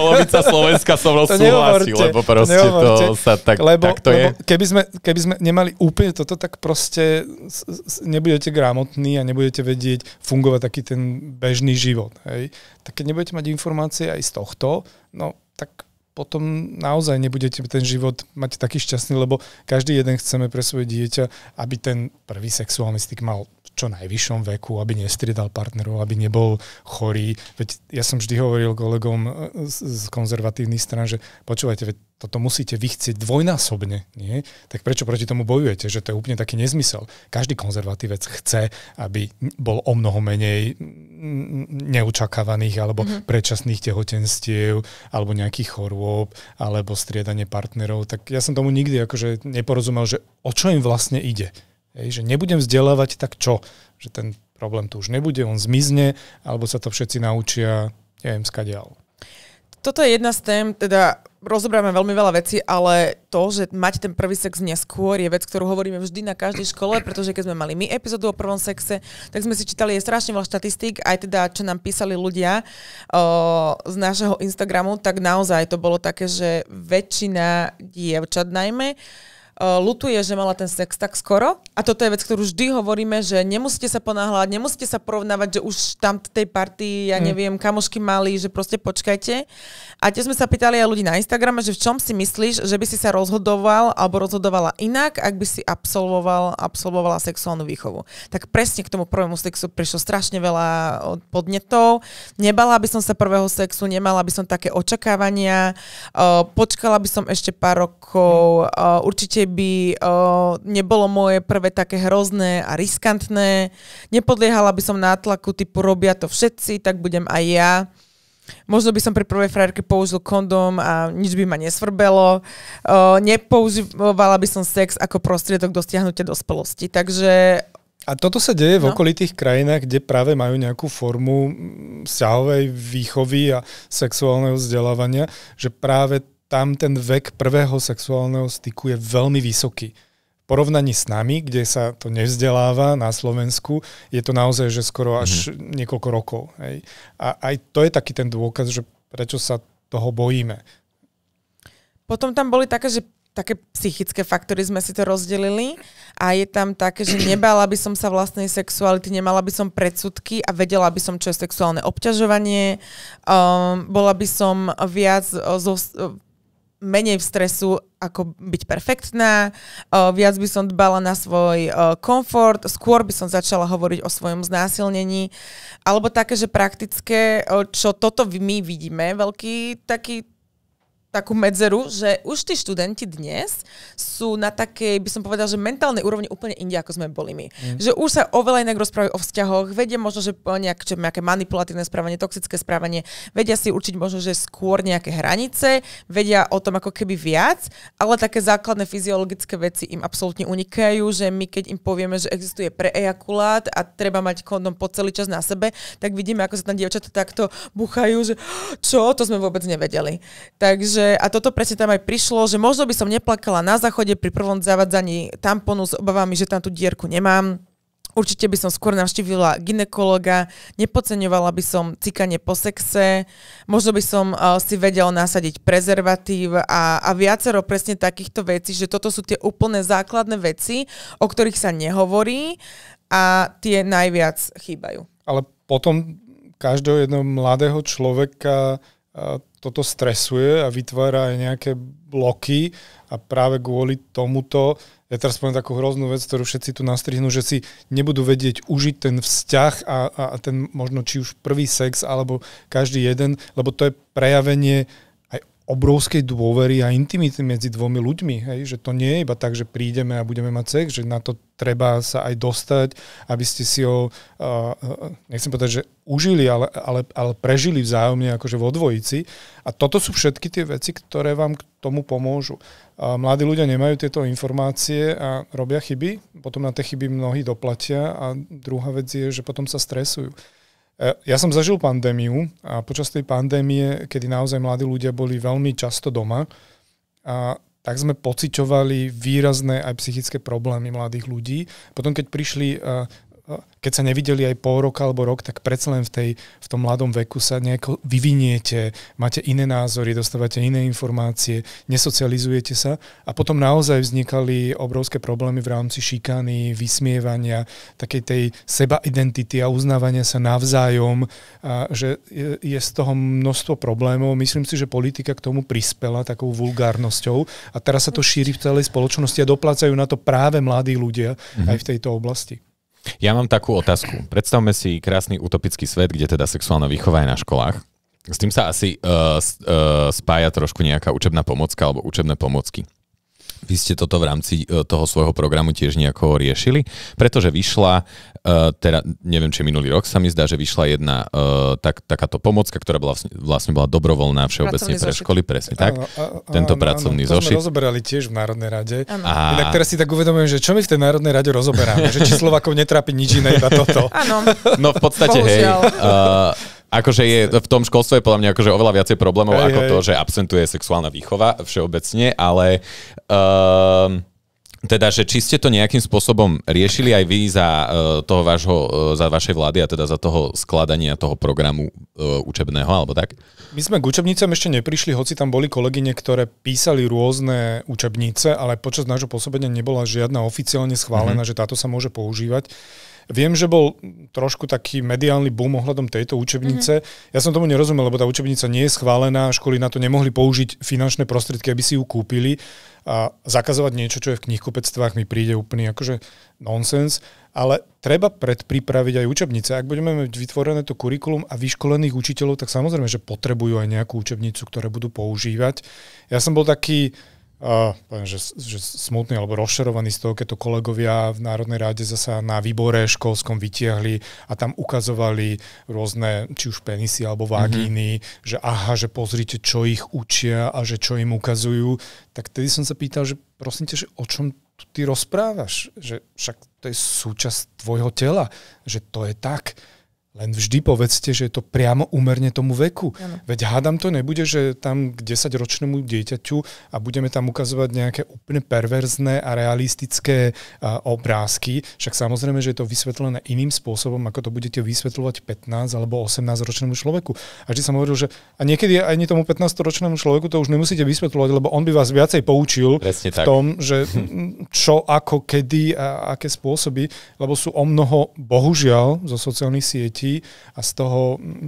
polovica Slovenska so mnou súhlasí, lebo proste to, to sa tak, lebo, tak to lebo je. Keby sme, keby sme nemali úplne toto, tak proste nebudete gramotní a nebudete vedieť fungovať taký ten bežný život hej, tak keď nebudete mať informácie aj z tohto, no tak potom naozaj nebudete ten život mať taký šťastný, lebo každý jeden chceme pre svoje dieťa, aby ten prvý sexuálny styk mal v čo najvyššom veku, aby nestriedal partnerov, aby nebol chorý. Veď ja som vždy hovoril kolegom e, z konzervatívnych stran, že počúvajte, veď toto musíte vychcieť dvojnásobne, nie? tak prečo proti tomu bojujete? Že to je úplne taký nezmysel. Každý konzervatívec chce, aby bol o mnoho menej neučakávaných alebo mm-hmm. predčasných tehotenstiev, alebo nejakých chorôb, alebo striedanie partnerov. Tak ja som tomu nikdy akože neporozumel, že o čo im vlastne ide. Hej, že nebudem vzdelávať, tak čo? Že ten problém tu už nebude, on zmizne, alebo sa to všetci naučia, neviem, skadiaľ. Toto je jedna z tém, teda Rozobráme veľmi veľa vecí, ale to, že mať ten prvý sex neskôr je vec, ktorú hovoríme vždy na každej škole, pretože keď sme mali my epizódu o prvom sexe, tak sme si čítali je strašne veľa štatistík, aj teda čo nám písali ľudia o, uh, z nášho Instagramu, tak naozaj to bolo také, že väčšina dievčat najmä Eh, lutuje, že mala ten sex tak skoro. A toto je vec, ktorú vždy hovoríme, že nemusíte sa ponáhľať, nemusíte sa porovnávať, že už tam tej party, ja hm. neviem, kamošky mali, že proste počkajte. A tiež sme sa pýtali aj ľudí na Instagrame, že v čom si myslíš, že by si sa rozhodoval alebo rozhodovala inak, ak by si absolvoval, absolvovala sexuálnu výchovu. Tak presne k tomu prvému sexu prišlo strašne veľa eh, podnetov. Nebala by som sa prvého sexu, nemala by som také očakávania, eh, počkala by som ešte pár rokov, hm. určite keby uh, nebolo moje prvé také hrozné a riskantné, nepodliehala by som nátlaku typu robia to všetci, tak budem aj ja. Možno by som pri prvej frajerke použil kondom a nič by ma nesvrbelo. Uh, nepoužívala by som sex ako prostriedok dosiahnutia dospelosti. Takže a toto sa deje v no. okolitých krajinách, kde práve majú nejakú formu vzťahovej výchovy a sexuálneho vzdelávania, že práve tam ten vek prvého sexuálneho styku je veľmi vysoký. V porovnaní s nami, kde sa to nevzdeláva na Slovensku, je to naozaj, že skoro až mm-hmm. niekoľko rokov. Hej. A aj to je taký ten dôkaz, že prečo sa toho bojíme. Potom tam boli také, že také psychické faktory sme si to rozdelili a je tam také, že nebala by som sa vlastnej sexuality, nemala by som predsudky a vedela by som, čo je sexuálne obťažovanie, um, bola by som viac e, zo, e, menej v stresu, ako byť perfektná, viac by som dbala na svoj komfort, skôr by som začala hovoriť o svojom znásilnení, alebo také, že praktické, čo toto my vidíme, veľký taký takú medzeru, že už tí študenti dnes sú na takej, by som povedal, že mentálnej úrovni úplne inde, ako sme boli my. Mm. Že už sa oveľa inak rozprávajú o vzťahoch, vedia možno, že nejak, čo, nejaké manipulatívne správanie, toxické správanie, vedia si určiť možno, že skôr nejaké hranice, vedia o tom ako keby viac, ale také základné fyziologické veci im absolútne unikajú, že my keď im povieme, že existuje preejakulát a treba mať kondom po celý čas na sebe, tak vidíme, ako sa tam dievčatá takto buchajú, že (gasps) čo, to sme vôbec nevedeli. Takže že, a toto presne tam aj prišlo, že možno by som neplakala na záchode pri prvom zavadzaní tamponu s obavami, že tam tú dierku nemám. Určite by som skôr navštívila ginekologa, nepodceňovala by som cikanie po sexe, možno by som uh, si vedel nasadiť prezervatív a, a viacero presne takýchto vecí, že toto sú tie úplne základné veci, o ktorých sa nehovorí a tie najviac chýbajú. Ale potom každého jedného mladého človeka toto stresuje a vytvára aj nejaké bloky a práve kvôli tomuto, ja teraz poviem takú hroznú vec, ktorú všetci tu nastrihnú, že si nebudú vedieť užiť ten vzťah a, a, a ten možno či už prvý sex alebo každý jeden, lebo to je prejavenie obrovskej dôvery a intimity medzi dvomi ľuďmi. Hej? Že to nie je iba tak, že prídeme a budeme mať sex, že na to treba sa aj dostať, aby ste si ho, uh, nechcem povedať, že užili, ale, ale, ale prežili vzájomne akože vo dvojici. A toto sú všetky tie veci, ktoré vám k tomu pomôžu. Uh, mladí ľudia nemajú tieto informácie a robia chyby, potom na tie chyby mnohí doplatia a druhá vec je, že potom sa stresujú. E, ja som zažil pandémiu a počas tej pandémie, kedy naozaj mladí ľudia boli veľmi často doma, a tak sme pociťovali výrazné aj psychické problémy mladých ľudí. Potom, keď prišli e, keď sa nevideli aj pol roka alebo rok, tak predsa len v, tej, v tom mladom veku sa nejako vyviniete, máte iné názory, dostávate iné informácie, nesocializujete sa a potom naozaj vznikali obrovské problémy v rámci šikany, vysmievania, takej tej seba identity a uznávania sa navzájom, a že je, je z toho množstvo problémov. Myslím si, že politika k tomu prispela takou vulgárnosťou a teraz sa to šíri v celej spoločnosti a doplácajú na to práve mladí ľudia mhm. aj v tejto oblasti. Ja mám takú otázku. Predstavme si krásny utopický svet, kde teda sexuálna výchova je na školách. S tým sa asi uh, uh, spája trošku nejaká učebná pomocka alebo učebné pomocky. Vy ste toto v rámci e, toho svojho programu tiež nejako riešili, pretože vyšla, e, teda neviem, či minulý rok sa mi zdá, že vyšla jedna e, tak, takáto pomocka, ktorá bola vlastne, vlastne bola dobrovoľná všeobecne pre školy, presne tak. Tento áno, pracovný zošit. to zošit. sme rozoberali tiež v Národnej rade. A... Inak teraz si tak uvedomujem, že čo my v tej Národnej rade rozoberáme, že či Slovakov netrápi nič iné, iba toto. Áno. No v podstate, Bohužiaľ. hej, uh, akože je v tom školstve podľa mňa akože oveľa viacej problémov hej, ako hej. to, že absentuje sexuálna výchova všeobecne, ale um, teda, že či ste to nejakým spôsobom riešili aj vy za uh, toho vášho, uh, za vašej vlády a teda za toho skladania toho programu uh, učebného, alebo tak? My sme k učebnicám ešte neprišli, hoci tam boli kolegyne, ktoré písali rôzne učebnice, ale počas nášho pôsobenia nebola žiadna oficiálne schválená, mm-hmm. že táto sa môže používať. Viem, že bol trošku taký mediálny boom ohľadom tejto učebnice. Mm-hmm. Ja som tomu nerozumel, lebo tá učebnica nie je schválená, školy na to nemohli použiť finančné prostriedky, aby si ju kúpili. A zakazovať niečo, čo je v knihkupectvách, mi príde úplný akože nonsens. Ale treba predpripraviť aj učebnice. Ak budeme mať vytvorené to kurikulum a vyškolených učiteľov, tak samozrejme, že potrebujú aj nejakú učebnicu, ktoré budú používať. Ja som bol taký Uh, poviem, že, že smutný alebo rozšerovaný z toho, keď to kolegovia v Národnej ráde zasa na výbore školskom vytiahli a tam ukazovali rôzne, či už penisy alebo mhm. vagíny, mm-hmm. že aha, že pozrite, čo ich učia a že čo im ukazujú, tak tedy som sa pýtal, že prosím ťa, že o čom tu ty rozprávaš? Že však to je súčasť tvojho tela, že to je tak len vždy povedzte, že je to priamo úmerne tomu veku. Ano. Veď hádam to nebude, že tam k 10-ročnému dieťaťu a budeme tam ukazovať nejaké úplne perverzné a realistické uh, obrázky. Však samozrejme, že je to vysvetlené iným spôsobom, ako to budete vysvetľovať 15 alebo 18-ročnému človeku. A vždy som hovoril, že a niekedy nie tomu 15-ročnému človeku to už nemusíte vysvetľovať, lebo on by vás viacej poučil Presne v tak. tom, že čo, ako, kedy a aké spôsoby, lebo sú o mnoho, bohužiaľ, zo sociálnych sietí ľudí a z toho mm,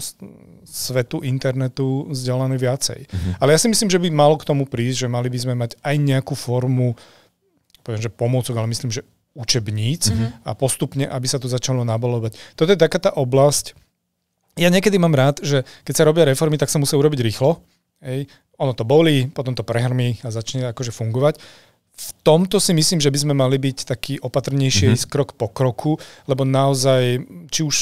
svetu internetu vzdialený viacej. Mm-hmm. Ale ja si myslím, že by malo k tomu prísť, že mali by sme mať aj nejakú formu, poviem, že pomôcok, ale myslím, že učebníc mm-hmm. a postupne, aby sa to začalo nabalovať. Toto je taká tá oblasť, ja niekedy mám rád, že keď sa robia reformy, tak sa musia urobiť rýchlo. Ej, Ono to bolí, potom to prehrmí a začne akože fungovať. V tomto si myslím, že by sme mali byť taký opatrnejší mm-hmm. krok po kroku, lebo naozaj, či už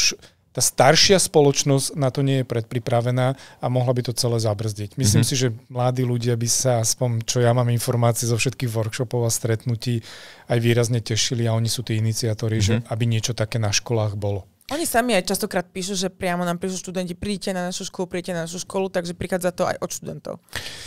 tá staršia spoločnosť na to nie je predpripravená a mohla by to celé zabrzdiť. Myslím mm-hmm. si, že mladí ľudia by sa aspoň, čo ja mám informácie zo všetkých workshopov a stretnutí, aj výrazne tešili a oni sú tí iniciatóri, mm-hmm. že mhm. aby niečo také na školách bolo. Oni sami aj častokrát píšu, že priamo nám píšu študenti, príďte na našu školu, príďte na našu školu, takže prichádza to aj od študentov.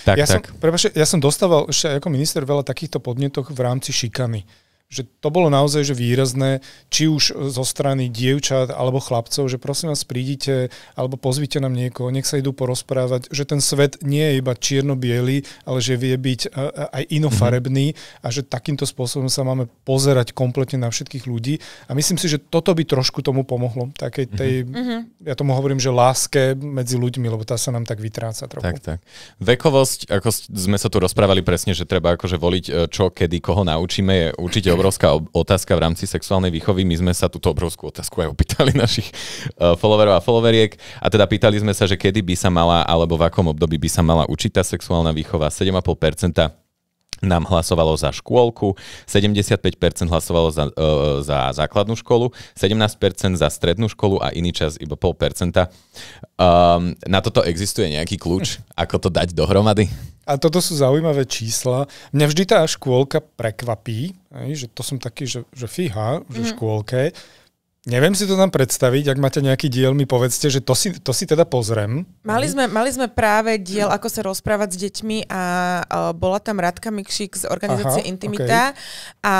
Tak, ja, tak. Som, prepáč, ja som dostával ešte ako minister veľa takýchto podnetoch v rámci šikany že to bolo naozaj že výrazné, či už e, zo strany dievčat alebo chlapcov, že prosím vás prídite alebo pozvite nám niekoho, nech sa idú porozprávať, že ten svet nie je iba čierno-biely, ale že vie byť e, e, aj inofarebný a že takýmto spôsobom sa máme pozerať kompletne na všetkých ľudí. A myslím si, že toto by trošku tomu pomohlo, takej mhm. tej, mm-hmm. ja tomu hovorím, že láske medzi ľuďmi, lebo tá sa nám tak vytráca trochu. Tak, tak. Vekovosť, ako sme sa tu rozprávali presne, že treba akože voliť čo, kedy, koho naučíme, je určite obr- (clears throat) obrovská otázka v rámci sexuálnej výchovy. My sme sa túto obrovskú otázku aj opýtali (laughs) našich e, followerov a followeriek. A teda pýtali sme sa, že kedy by sa mala, alebo v akom období by sa mala učiť tá sexuálna výchova. 7,5% nám hlasovalo za škôlku, 75% hlasovalo za, e, za základnú školu, 17% za strednú školu a iný čas iba pol percenta. Um, na toto existuje nejaký kľúč, ako to dať dohromady? A toto sú zaujímavé čísla. Mňa vždy tá škôlka prekvapí, že to som taký, že, že fíha, že mm. škôlke. Neviem si to tam predstaviť, ak máte nejaký diel, mi povedzte, že to si, to si teda pozriem. Mali mhm. sme, mali sme práve diel, ako sa rozprávať s deťmi a uh, bola tam Radka Mikšík z organizácie Aha, Intimita okay. a,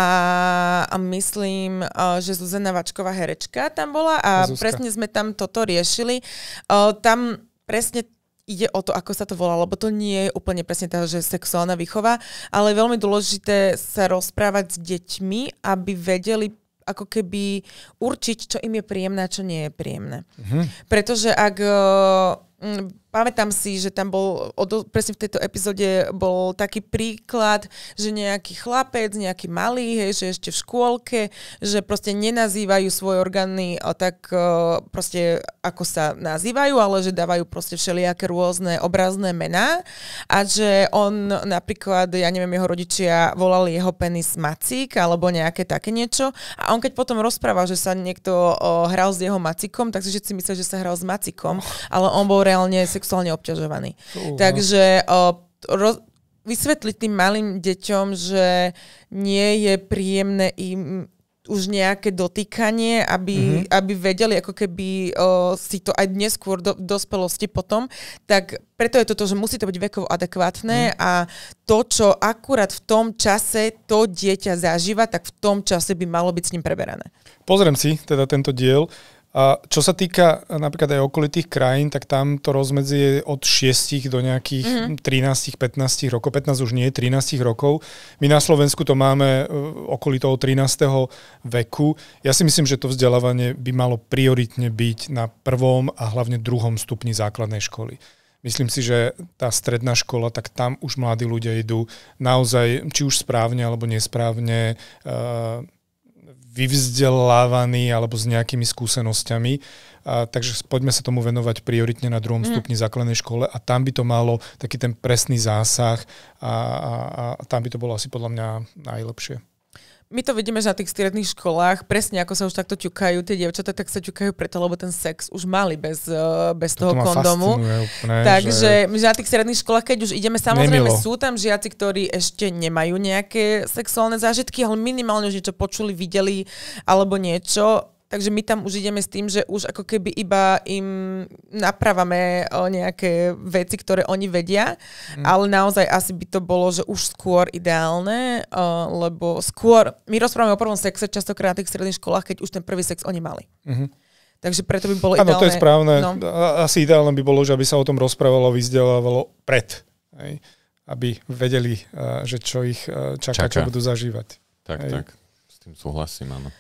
a myslím, uh, že Zuzana Vačková herečka tam bola a, a Zuzka. presne sme tam toto riešili. Uh, tam presne ide o to, ako sa to volá, lebo to nie je úplne presne tá, že sexuálna výchova, ale je veľmi dôležité sa rozprávať s deťmi, aby vedeli ako keby určiť, čo im je príjemné a čo nie je príjemné. Mm-hmm. Pretože ak... Uh, pamätám si, že tam bol, presne v tejto epizóde bol taký príklad, že nejaký chlapec, nejaký malý, hej, že ešte v škôlke, že proste nenazývajú svoje orgány tak e, proste ako sa nazývajú, ale že dávajú proste všelijaké rôzne obrazné mená a že on napríklad, ja neviem, jeho rodičia volali jeho penis macík alebo nejaké také niečo a on keď potom rozprával, že sa niekto e, hral s jeho macikom, si všetci mysleli, že sa hral s macikom, oh. ale on bol reálne sexuálne obťažovaní. Uh, no. Takže uh, roz, vysvetliť tým malým deťom, že nie je príjemné im už nejaké dotýkanie, aby, mm-hmm. aby vedeli ako keby o, si to aj dnes skôr do, dospelosti potom, tak preto je toto, že musí to byť vekovo adekvátne mm. a to, čo akurát v tom čase to dieťa zažíva, tak v tom čase by malo byť s ním preberané. Pozriem si teda tento diel. A čo sa týka eh, napríklad aj okolitých krajín, tak tam to rozmedzie je od 6 do nejakých mm-hmm. 13-15 rokov. 15 už nie, 13 rokov. My na Slovensku to máme okolo toho 13. veku. Ja si myslím, že to vzdelávanie by malo prioritne byť na prvom a hlavne druhom stupni základnej školy. Myslím si, že tá stredná škola, tak tam už mladí ľudia idú naozaj, či už správne alebo nesprávne, uh, vyvzdelávaní alebo s nejakými skúsenosťami. A, takže poďme sa tomu venovať prioritne na druhom mm. stupni základnej škole a tam by to malo taký ten presný zásah a, a, a tam by to bolo asi podľa mňa najlepšie my to vidíme, že na tých stredných školách, presne ako sa už takto ťukajú tie dievčatá, tak sa ťukajú preto, lebo ten sex už mali bez, e, bez toho kondomu. Úplne, Takže že... na tých stredných školách, keď už ideme, samozrejme Nemilo. sú tam žiaci, ktorí ešte nemajú nejaké sexuálne zážitky, ale minimálne už niečo počuli, videli alebo niečo Takže my tam už ideme s tým, že už ako keby iba im napravame e, nejaké veci, ktoré oni vedia, mm. ale naozaj asi by to bolo, že už skôr ideálne, e, lebo skôr, my rozprávame o prvom sexe častokrát na tých stredných školách, keď už ten prvý sex oni mali. Mm-hmm. Takže preto by bolo ano, ideálne. Áno, to je správne. No. Asi ideálne by bolo, že aby sa o tom rozprávalo, vyzdelávalo pred. Hej. Aby vedeli, e, že čo ich čaká, čaká. čo budú zažívať. Tak, hej. tak. S tým súhlasím, áno.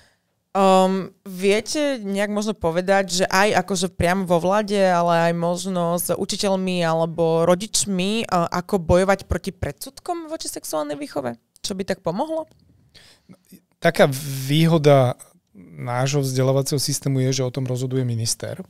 Um, viete nejak možno povedať, že aj akože priamo vo vlade, ale aj možno s učiteľmi alebo rodičmi, uh, ako bojovať proti predsudkom voči sexuálnej výchove? Čo by tak pomohlo? Taká výhoda nášho vzdelávacieho systému je, že o tom rozhoduje minister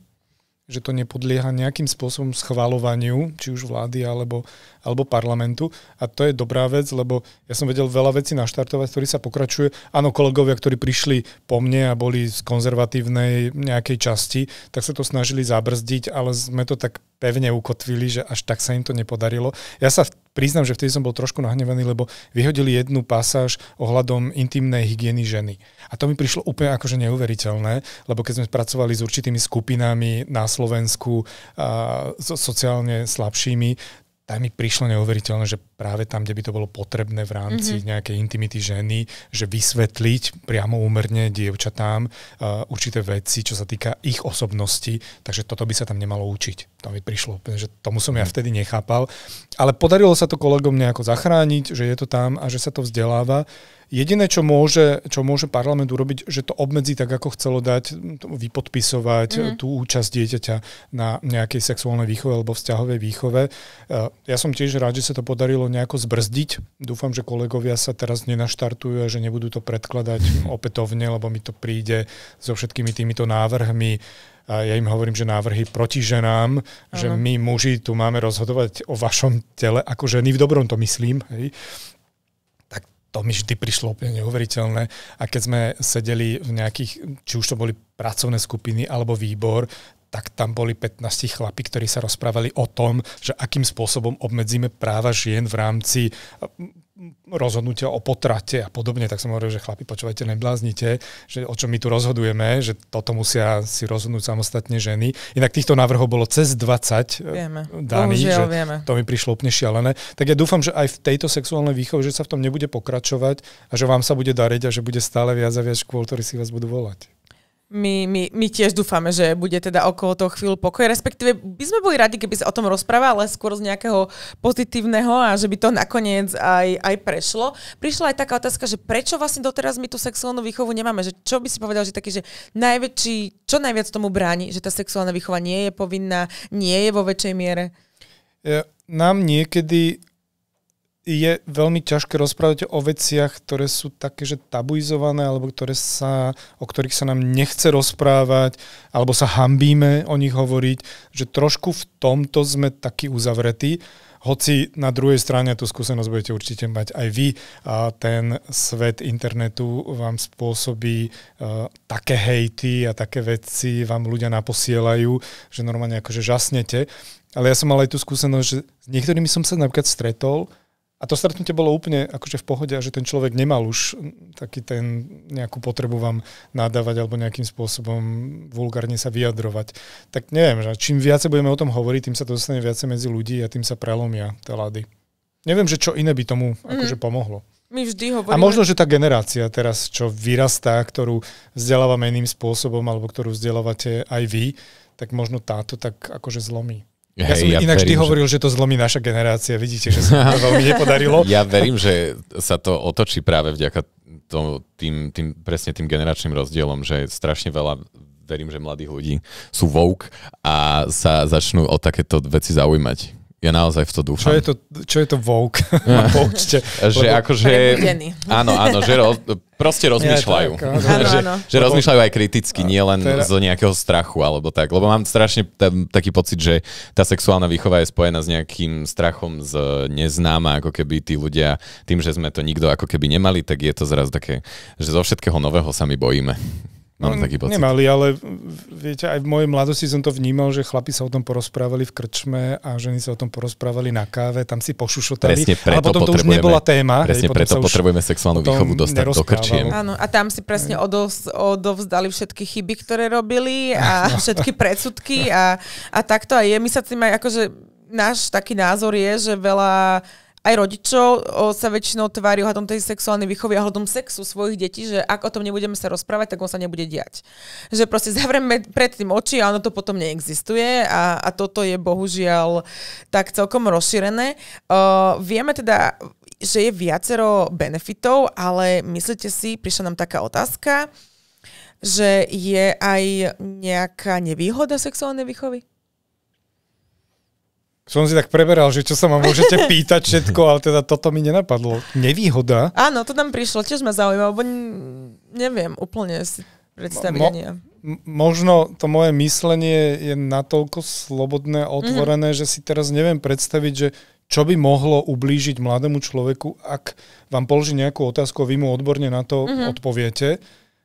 že to nepodlieha nejakým spôsobom schvalovaniu, či už vlády alebo, alebo parlamentu. A to je dobrá vec, lebo ja som vedel veľa vecí naštartovať, ktorý sa pokračuje. Áno, kolegovia, ktorí prišli po mne a boli z konzervatívnej nejakej časti, tak sa to snažili zabrzdiť, ale sme to tak pevne ukotvili, že až tak sa im to nepodarilo. Ja sa v priznám, že vtedy som bol trošku nahnevaný, lebo vyhodili jednu pasáž ohľadom intimnej hygieny ženy. A to mi prišlo úplne akože neuveriteľné, lebo keď sme pracovali s určitými skupinami na Slovensku, a so sociálne slabšími, tam mi prišlo neuveriteľné, že práve tam, kde by to bolo potrebné v rámci mm-hmm. nejakej intimity ženy, že vysvetliť priamo úmerne dievčatám uh, určité veci, čo sa týka ich osobnosti, takže toto by sa tam nemalo učiť. To mi prišlo, že tomu som ja mhm. vtedy nechápal. Ale podarilo sa to kolegom nejako zachrániť, že je to tam a že sa to vzdeláva. Jediné, čo môže, čo môže parlament urobiť, že to obmedzí tak, ako chcelo dať, vypodpisovať mm. tú účasť dieťaťa na nejakej sexuálnej výchove alebo vzťahovej výchove. E, ja som tiež rád, že sa to podarilo nejako zbrzdiť. Dúfam, že kolegovia sa teraz nenaštartujú a že nebudú to predkladať opätovne, lebo mi to príde so všetkými týmito návrhmi. A ja im hovorím, že návrhy proti ženám, ano. že my muži tu máme rozhodovať o vašom tele, ako ženy, v dobrom to myslím, hej, to mi vždy prišlo úplne neuveriteľné. A keď sme sedeli v nejakých, či už to boli pracovné skupiny alebo výbor, tak tam boli 15 chlapí, ktorí sa rozprávali o tom, že akým spôsobom obmedzíme práva žien v rámci rozhodnutia o potrate a podobne, tak som hovoril, že chlapi, počúvajte, nebláznite, že o čom my tu rozhodujeme, že toto musia si rozhodnúť samostatne ženy. Inak týchto návrhov bolo cez 20 e, vieme. daných, Bohužiaľ, že vieme. to mi prišlo úplne šialené. Tak ja dúfam, že aj v tejto sexuálnej výchove, že sa v tom nebude pokračovať a že vám sa bude dariť a že bude stále viac a viac škôl, ktorí si vás budú volať. My, my, my tiež dúfame, že bude teda okolo toho chvíľu pokoja, respektíve by sme boli radi, keby sa o tom rozpráva, ale skôr z nejakého pozitívneho a že by to nakoniec aj, aj prešlo. Prišla aj taká otázka, že prečo vlastne doteraz my tú sexuálnu výchovu nemáme, že čo by si povedal, že taký, že najväčší, čo najviac tomu bráni, že tá sexuálna výchova nie je povinná, nie je vo väčšej miere? Ja, e, nám niekedy je veľmi ťažké rozprávať o veciach, ktoré sú také, že tabuizované, alebo ktoré sa, o ktorých sa nám nechce rozprávať, alebo sa hambíme o nich hovoriť, že trošku v tomto sme takí uzavretí, hoci na druhej strane tú skúsenosť budete určite mať aj vy a ten svet internetu vám spôsobí uh, také hejty a také veci vám ľudia naposielajú, že normálne akože žasnete. Ale ja som mal aj tú skúsenosť, že s niektorými som sa napríklad stretol, a to stretnutie bolo úplne akože v pohode, že ten človek nemal už taký ten nejakú potrebu vám nadávať alebo nejakým spôsobom vulgárne sa vyjadrovať. Tak neviem, že čím viacej budeme o tom hovoriť, tým sa to dostane viacej medzi ľudí a tým sa prelomia tie lady. Neviem, že čo iné by tomu mhm. akože pomohlo. My vždy hovoríme... A možno, že tá generácia teraz, čo vyrastá, ktorú vzdelávame iným spôsobom alebo ktorú vzdelávate aj vy, tak možno táto tak akože zlomí ja som ja inak vždy hovoril, že... že to zlomí naša generácia. Vidíte, že sa to veľmi (laughs) nepodarilo. Ja verím, že sa to otočí práve vďaka to, tým, tým, presne tým generačným rozdielom, že strašne veľa verím, že mladých ľudí sú woke a sa začnú o takéto veci zaujímať. Ja naozaj v to dúfam. Čo je to, čo je to Vogue? Ja. (laughs) Poučte. že lebo... akože... Áno, áno, že roz, proste (laughs) rozmýšľajú. Ja, tak, áno. (laughs) že, áno. že rozmýšľajú aj kriticky, nie len teda... zo nejakého strachu alebo tak. Lebo mám strašne tam taký pocit, že tá sexuálna výchova je spojená s nejakým strachom z e, neznáma, ako keby tí ľudia, tým, že sme to nikto ako keby nemali, tak je to zrazu také, že zo všetkého nového sa my bojíme. Mám no, mm, taký pocit. Nemali, ale viete, aj v mojej mladosti som to vnímal, že chlapi sa o tom porozprávali v krčme a ženy sa o tom porozprávali na káve, tam si pošušotali. Presne preto ale potom to už nebola téma. Presne hej, preto potrebujeme sexuálnu výchovu dostať do krčiem. Áno, a tam si presne odos, odovzdali všetky chyby, ktoré robili a (laughs) no. všetky predsudky a, a takto aj je. My sa tým aj akože náš taký názor je, že veľa aj rodičov o, sa väčšinou tvári ohľadom tej sexuálnej výchovy a ohľadom sexu svojich detí, že ak o tom nebudeme sa rozprávať, tak on sa nebude diať. Že proste zavrieme pred tým oči a ono to potom neexistuje a, a toto je bohužiaľ tak celkom rozšírené. O, vieme teda že je viacero benefitov, ale myslíte si, prišla nám taká otázka, že je aj nejaká nevýhoda sexuálnej výchovy? Som si tak preberal, že čo sa ma môžete (laughs) pýtať všetko, ale teda toto mi nenapadlo. Nevýhoda. Áno, to tam prišlo, tiež ma zaujíma, lebo neviem úplne si predstaviť Mo- mo- Možno to moje myslenie je natoľko slobodné a mhm. otvorené, mm-hmm. že si teraz neviem predstaviť, že čo by mohlo ublížiť mladému človeku, ak vám položí nejakú otázku a vy mu odborne na to mm-hmm. odpoviete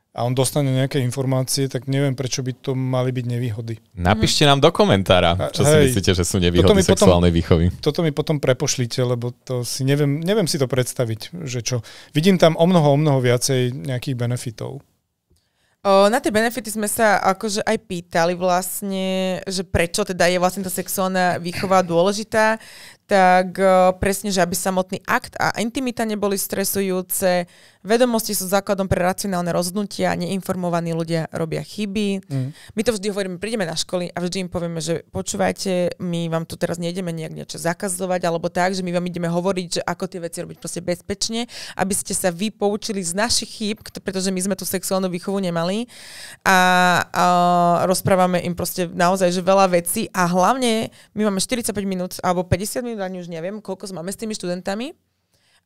a on dostane nejaké informácie, tak neviem, prečo by to mali byť nevýhody. Napíšte nám do komentára, čo Hej, si myslíte, že sú nevýhody toto sexuálnej potom, výchovy. Toto mi potom prepošlite, lebo to si neviem, neviem si to predstaviť, že čo. Vidím tam o mnoho, o mnoho viacej nejakých benefitov. O, na tie benefity sme sa akože aj pýtali vlastne, že prečo teda je vlastne tá sexuálna výchova dôležitá, tak presne, že aby samotný akt a intimita neboli stresujúce, Vedomosti sú základom pre racionálne rozhodnutia, neinformovaní ľudia robia chyby. Mm. My to vždy hovoríme, prídeme na školy a vždy im povieme, že počúvajte, my vám tu teraz nejdeme nejak niečo zakazovať alebo tak, že my vám ideme hovoriť, že ako tie veci robiť proste bezpečne, aby ste sa vy poučili z našich chýb, pretože my sme tu sexuálnu výchovu nemali a, a rozprávame im proste naozaj, že veľa vecí a hlavne my máme 45 minút alebo 50 minút, ani už neviem, koľko máme s tými študentami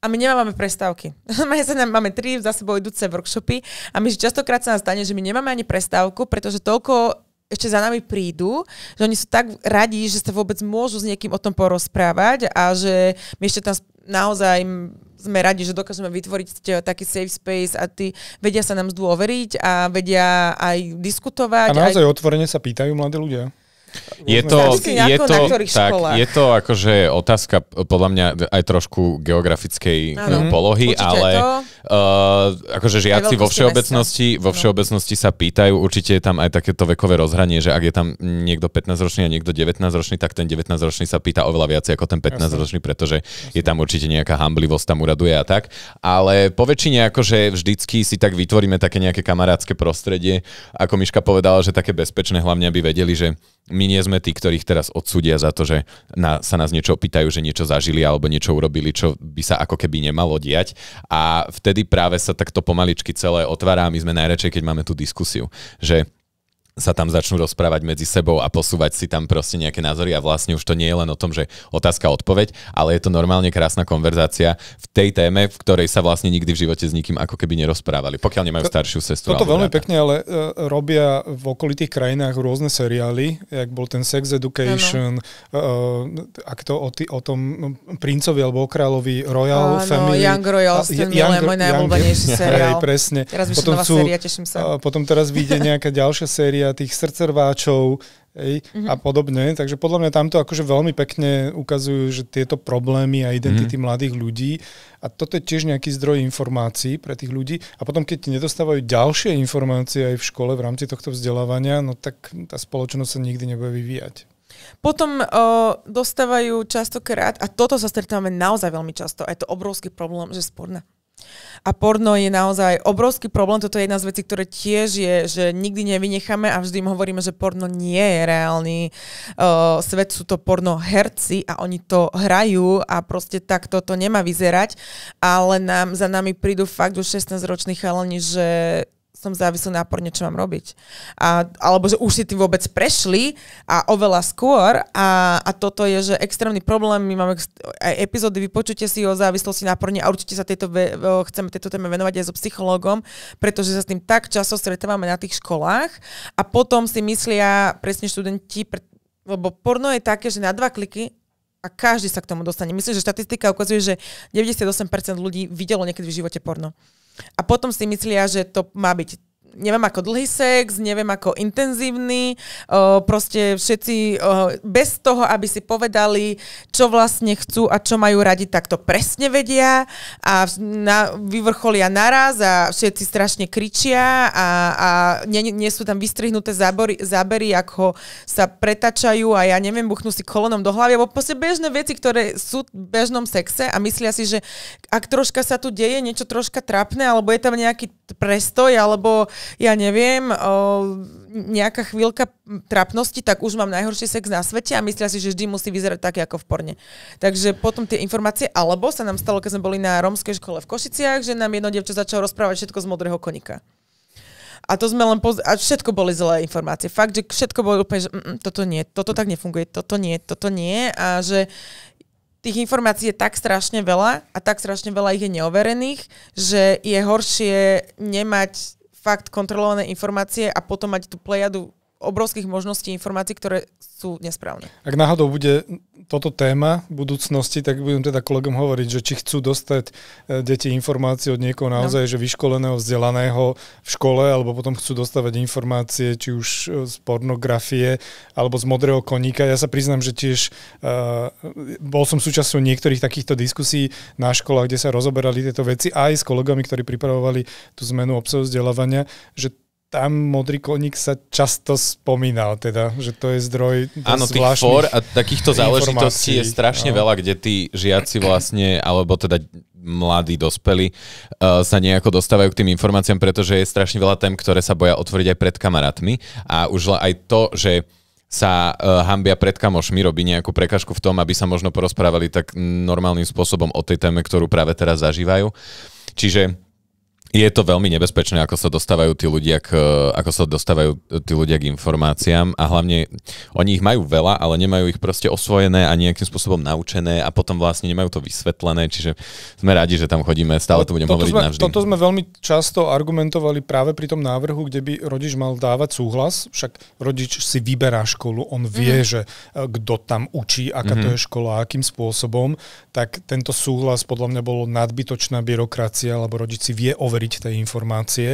a my nemáme prestávky. (laughs) máme tri za sebou idúce workshopy a my častokrát sa nám stane, že my nemáme ani prestávku, pretože toľko ešte za nami prídu, že oni sú tak radi, že sa vôbec môžu s niekým o tom porozprávať a že my ešte tam naozaj sme radi, že dokážeme vytvoriť taký safe space a tí vedia sa nám zdôveriť a vedia aj diskutovať. A naozaj aj... otvorene sa pýtajú mladí ľudia. Je to, je to, tak, je to akože otázka podľa mňa aj trošku geografickej ano, eh, mhm. polohy, určite ale to, uh, akože žiaci vo všeobecnosti, vo no. všeobecnosti sa pýtajú, určite je tam aj takéto vekové rozhranie, že ak je tam niekto 15-ročný a niekto 19-ročný, tak ten 19-ročný sa pýta oveľa viac ako ten 15-ročný, pretože je tam určite nejaká hamblivosť, tam uraduje a tak. Ale po väčšine akože vždycky si tak vytvoríme také nejaké kamarátske prostredie. Ako Miška povedala, že také bezpečné, hlavne aby vedeli, že my my nie sme tí, ktorých teraz odsudia za to, že na, sa nás niečo opýtajú, že niečo zažili alebo niečo urobili, čo by sa ako keby nemalo diať. A vtedy práve sa takto pomaličky celé otvára a my sme najradšej, keď máme tú diskusiu, že sa tam začnú rozprávať medzi sebou a posúvať si tam proste nejaké názory a vlastne už to nie je len o tom, že otázka odpoveď, ale je to normálne krásna konverzácia v tej téme, v ktorej sa vlastne nikdy v živote s nikým ako keby nerozprávali, pokiaľ nemajú staršiu sestru. Toto veľmi ráta. pekne, ale uh, robia v okolitých krajinách rôzne seriály, jak bol ten Sex Education, uh, ak to o, tý, o tom princovi alebo o kráľovi Royal ano, Family. Young Royal a, Family, Young, môj najobľúbenejší (laughs) seriál. Hej, presne. Teraz potom, sú, séria, teším sa. Uh, potom teraz vyjde nejaká ďalšia séria a tých srdcerváčov ej, mm-hmm. a podobne. Takže podľa mňa tamto akože veľmi pekne ukazujú, že tieto problémy a identity mm-hmm. mladých ľudí a toto je tiež nejaký zdroj informácií pre tých ľudí. A potom, keď nedostávajú ďalšie informácie aj v škole v rámci tohto vzdelávania, no tak tá spoločnosť sa nikdy nebude vyvíjať. Potom o, dostávajú častokrát, a toto sa stretávame naozaj veľmi často, a je to obrovský problém, že sporná a porno je naozaj obrovský problém. Toto je jedna z vecí, ktoré tiež je, že nikdy nevynecháme a vždy im hovoríme, že porno nie je reálny uh, svet. Sú to porno herci a oni to hrajú a proste takto to nemá vyzerať. Ale nám, za nami prídu fakt už 16-roční chalani, že som závislý porne, čo mám robiť. A, alebo že už si ty vôbec prešli a oveľa skôr a, a toto je, že extrémny problém, my máme aj epizódy, vypočujte si o závislosti na porne a určite sa tieto, ve, chceme tejto téme venovať aj so psychológom, pretože sa s tým tak často stretávame na tých školách a potom si myslia presne študenti, lebo porno je také, že na dva kliky a každý sa k tomu dostane. Myslím, že štatistika ukazuje, že 98% ľudí videlo niekedy v živote porno. A potom si myslia, že to má byť neviem ako dlhý sex, neviem ako intenzívny, proste všetci bez toho, aby si povedali, čo vlastne chcú a čo majú radi, tak to presne vedia a na, vyvrcholia naraz a všetci strašne kričia a, a nie, nie sú tam vystrihnuté zábory, zábery, ako sa pretačajú a ja neviem, buchnú si kolonom do hlavy, alebo proste bežné veci, ktoré sú v bežnom sexe a myslia si, že ak troška sa tu deje niečo troška trápne, alebo je tam nejaký prestoj, alebo ja neviem, o, nejaká chvíľka trapnosti, tak už mám najhorší sex na svete a myslia si, že vždy musí vyzerať tak, ako v porne. Takže potom tie informácie, alebo sa nám stalo, keď sme boli na romskej škole v Košiciach, že nám jedno devča začalo rozprávať všetko z modrého konika. A to sme len poz- a všetko boli zlé informácie. Fakt, že všetko bolo úplne, že mm, mm, toto nie, toto tak nefunguje, toto nie, toto nie. A že tých informácií je tak strašne veľa a tak strašne veľa ich je neoverených, že je horšie nemať fakt kontrolované informácie a potom mať tú plejadu obrovských možností informácií, ktoré sú nesprávne. Ak náhodou bude toto téma v budúcnosti, tak budem teda kolegom hovoriť, že či chcú dostať e, deti informácie od niekoho no. naozaj, no. že vyškoleného, vzdelaného v škole, alebo potom chcú dostávať informácie, či už e, z pornografie, alebo z modrého koníka. Ja sa priznám, že tiež uh, bol som súčasťou niektorých takýchto diskusí na školách, kde sa rozoberali tieto veci aj s kolegami, ktorí pripravovali tú zmenu obsahu vzdelávania, že tam modrý koník sa často spomínal, teda, že to je zdroj Áno, tých for a takýchto záležitostí je strašne no. veľa, kde tí žiaci vlastne, alebo teda mladí, dospelí, uh, sa nejako dostávajú k tým informáciám, pretože je strašne veľa tém, ktoré sa boja otvoriť aj pred kamarátmi a už aj to, že sa uh, hambia pred kamošmi, robí nejakú prekažku v tom, aby sa možno porozprávali tak normálnym spôsobom o tej téme, ktorú práve teraz zažívajú. Čiže je to veľmi nebezpečné, ako sa dostávajú tí ľudia k, eh, ako sa dostávajú eh, tí ľudia k informáciám a hlavne oni ich majú veľa, ale nemajú ich proste osvojené a nejakým spôsobom naučené a potom vlastne nemajú to vysvetlené, čiže sme radi, že tam chodíme, stále to budeme toto hovoriť sme, navždy. Toto sme veľmi často argumentovali práve pri tom návrhu, kde by rodič mal dávať súhlas, však rodič si vyberá školu, on vie, mm-hmm. že eh, kto tam učí, aká mm-hmm. to mhm. je škola, akým spôsobom, tak tento súhlas podľa mňa bolo nadbytočná byrokracia, lebo rodič si vie overiť overiť tie informácie.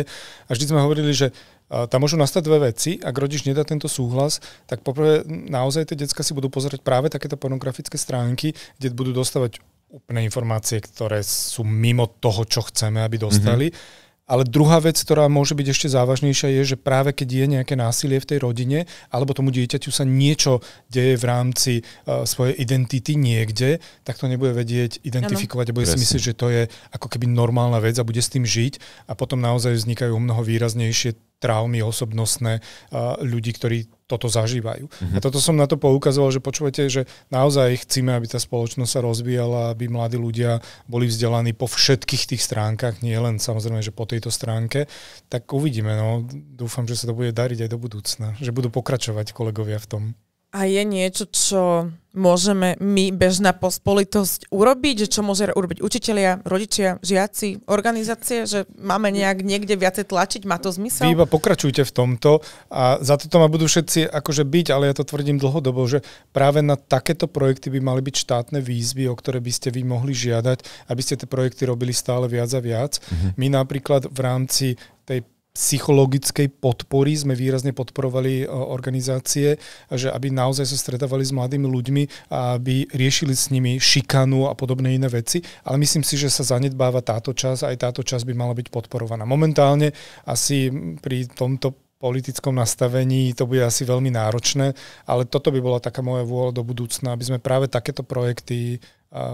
A vždy sme hovorili, že tam môžu nastať dve veci. Ak rodič nedá tento súhlas, tak poprvé naozaj tie decka si budú pozerať práve takéto pornografické stránky, kde budú dostávať úplné informácie, ktoré sú mimo toho, čo chceme, aby dostali. Mm-hmm ale druhá vec, ktorá môže byť ešte závažnejšia, je, že práve keď je nejaké násilie v tej rodine, alebo tomu dieťaťu sa niečo deje v rámci uh, svojej identity niekde, tak to nebude vedieť identifikovať ano. a bude Presne. si myslieť, že to je ako keby normálna vec a bude s tým žiť a potom naozaj vznikajú mnoho výraznejšie traumy osobnostné uh, ľudí, ktorí toto zažívajú. Mm-hmm. A mhm. toto som na to poukazoval, že počúvate, že naozaj chcíme, aby tá spoločnosť sa rozvíjala, aby mladí ľudia boli vzdelaní po všetkých tých stránkach, nie len samozrejme, že po tejto stránke, tak uvidíme. No. Dúfam, že sa to bude dariť aj do budúcna, že budú pokračovať kolegovia v tom. A je niečo, čo môžeme my, bežná pospolitosť, urobiť? Že čo môže urobiť učitelia, rodičia, žiaci, organizácie? Že máme nejak niekde viacej tlačiť? Má to zmysel? Vy iba pokračujte v tomto a za toto ma budú všetci akože byť, ale ja to tvrdím dlhodobo, že práve na takéto projekty by mali byť štátne výzvy, o ktoré by ste vy mohli žiadať, aby ste tie projekty robili stále viac a viac. Mhm. My napríklad v rámci tej psychologickej podpory sme výrazne podporovali e, organizácie, že aby naozaj sa stretávali s mladými ľuďmi a aby riešili s nimi šikanu a podobné iné veci, ale myslím si, že sa zanedbáva táto časť a aj táto časť by mala byť podporovaná. Momentálne asi pri tomto politickom nastavení to bude asi veľmi náročné, ale toto by bola taká moja vôľa do budúcna, aby sme práve takéto projekty e,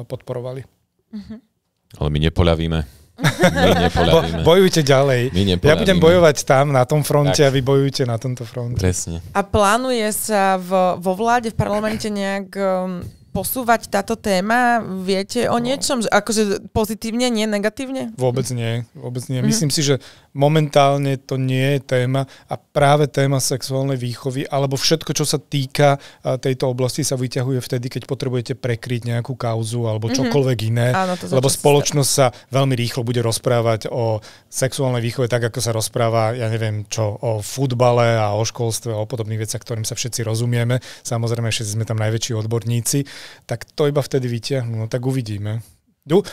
podporovali. Mhm. Ale my nepoľavíme. (laughs) Bo, bojujte ďalej. ja budem bojovať tam, na tom fronte tak. a vy bojujte na tomto fronte. Presne. A plánuje sa v, vo vláde, v parlamente nejak um, posúvať táto téma? Viete o no. niečom? Že, akože pozitívne, nie negatívne? Vôbec nie. Vôbec nie. Myslím mm Myslím si, že momentálne to nie je téma a práve téma sexuálnej výchovy alebo všetko, čo sa týka tejto oblasti sa vyťahuje vtedy, keď potrebujete prekryť nejakú kauzu alebo mhm. čokoľvek iné. Mm-hmm. Áno, to lebo spoločnosť sa veľmi rýchlo bude rozprávať o sexuálnej výchove tak, ako sa rozpráva, ja neviem čo, o futbale a o školstve a o podobných veciach, ktorým sa všetci rozumieme. Samozrejme, všetci sme tam najväčší odborníci tak to iba vtedy vyťahnú. No tak uvidíme.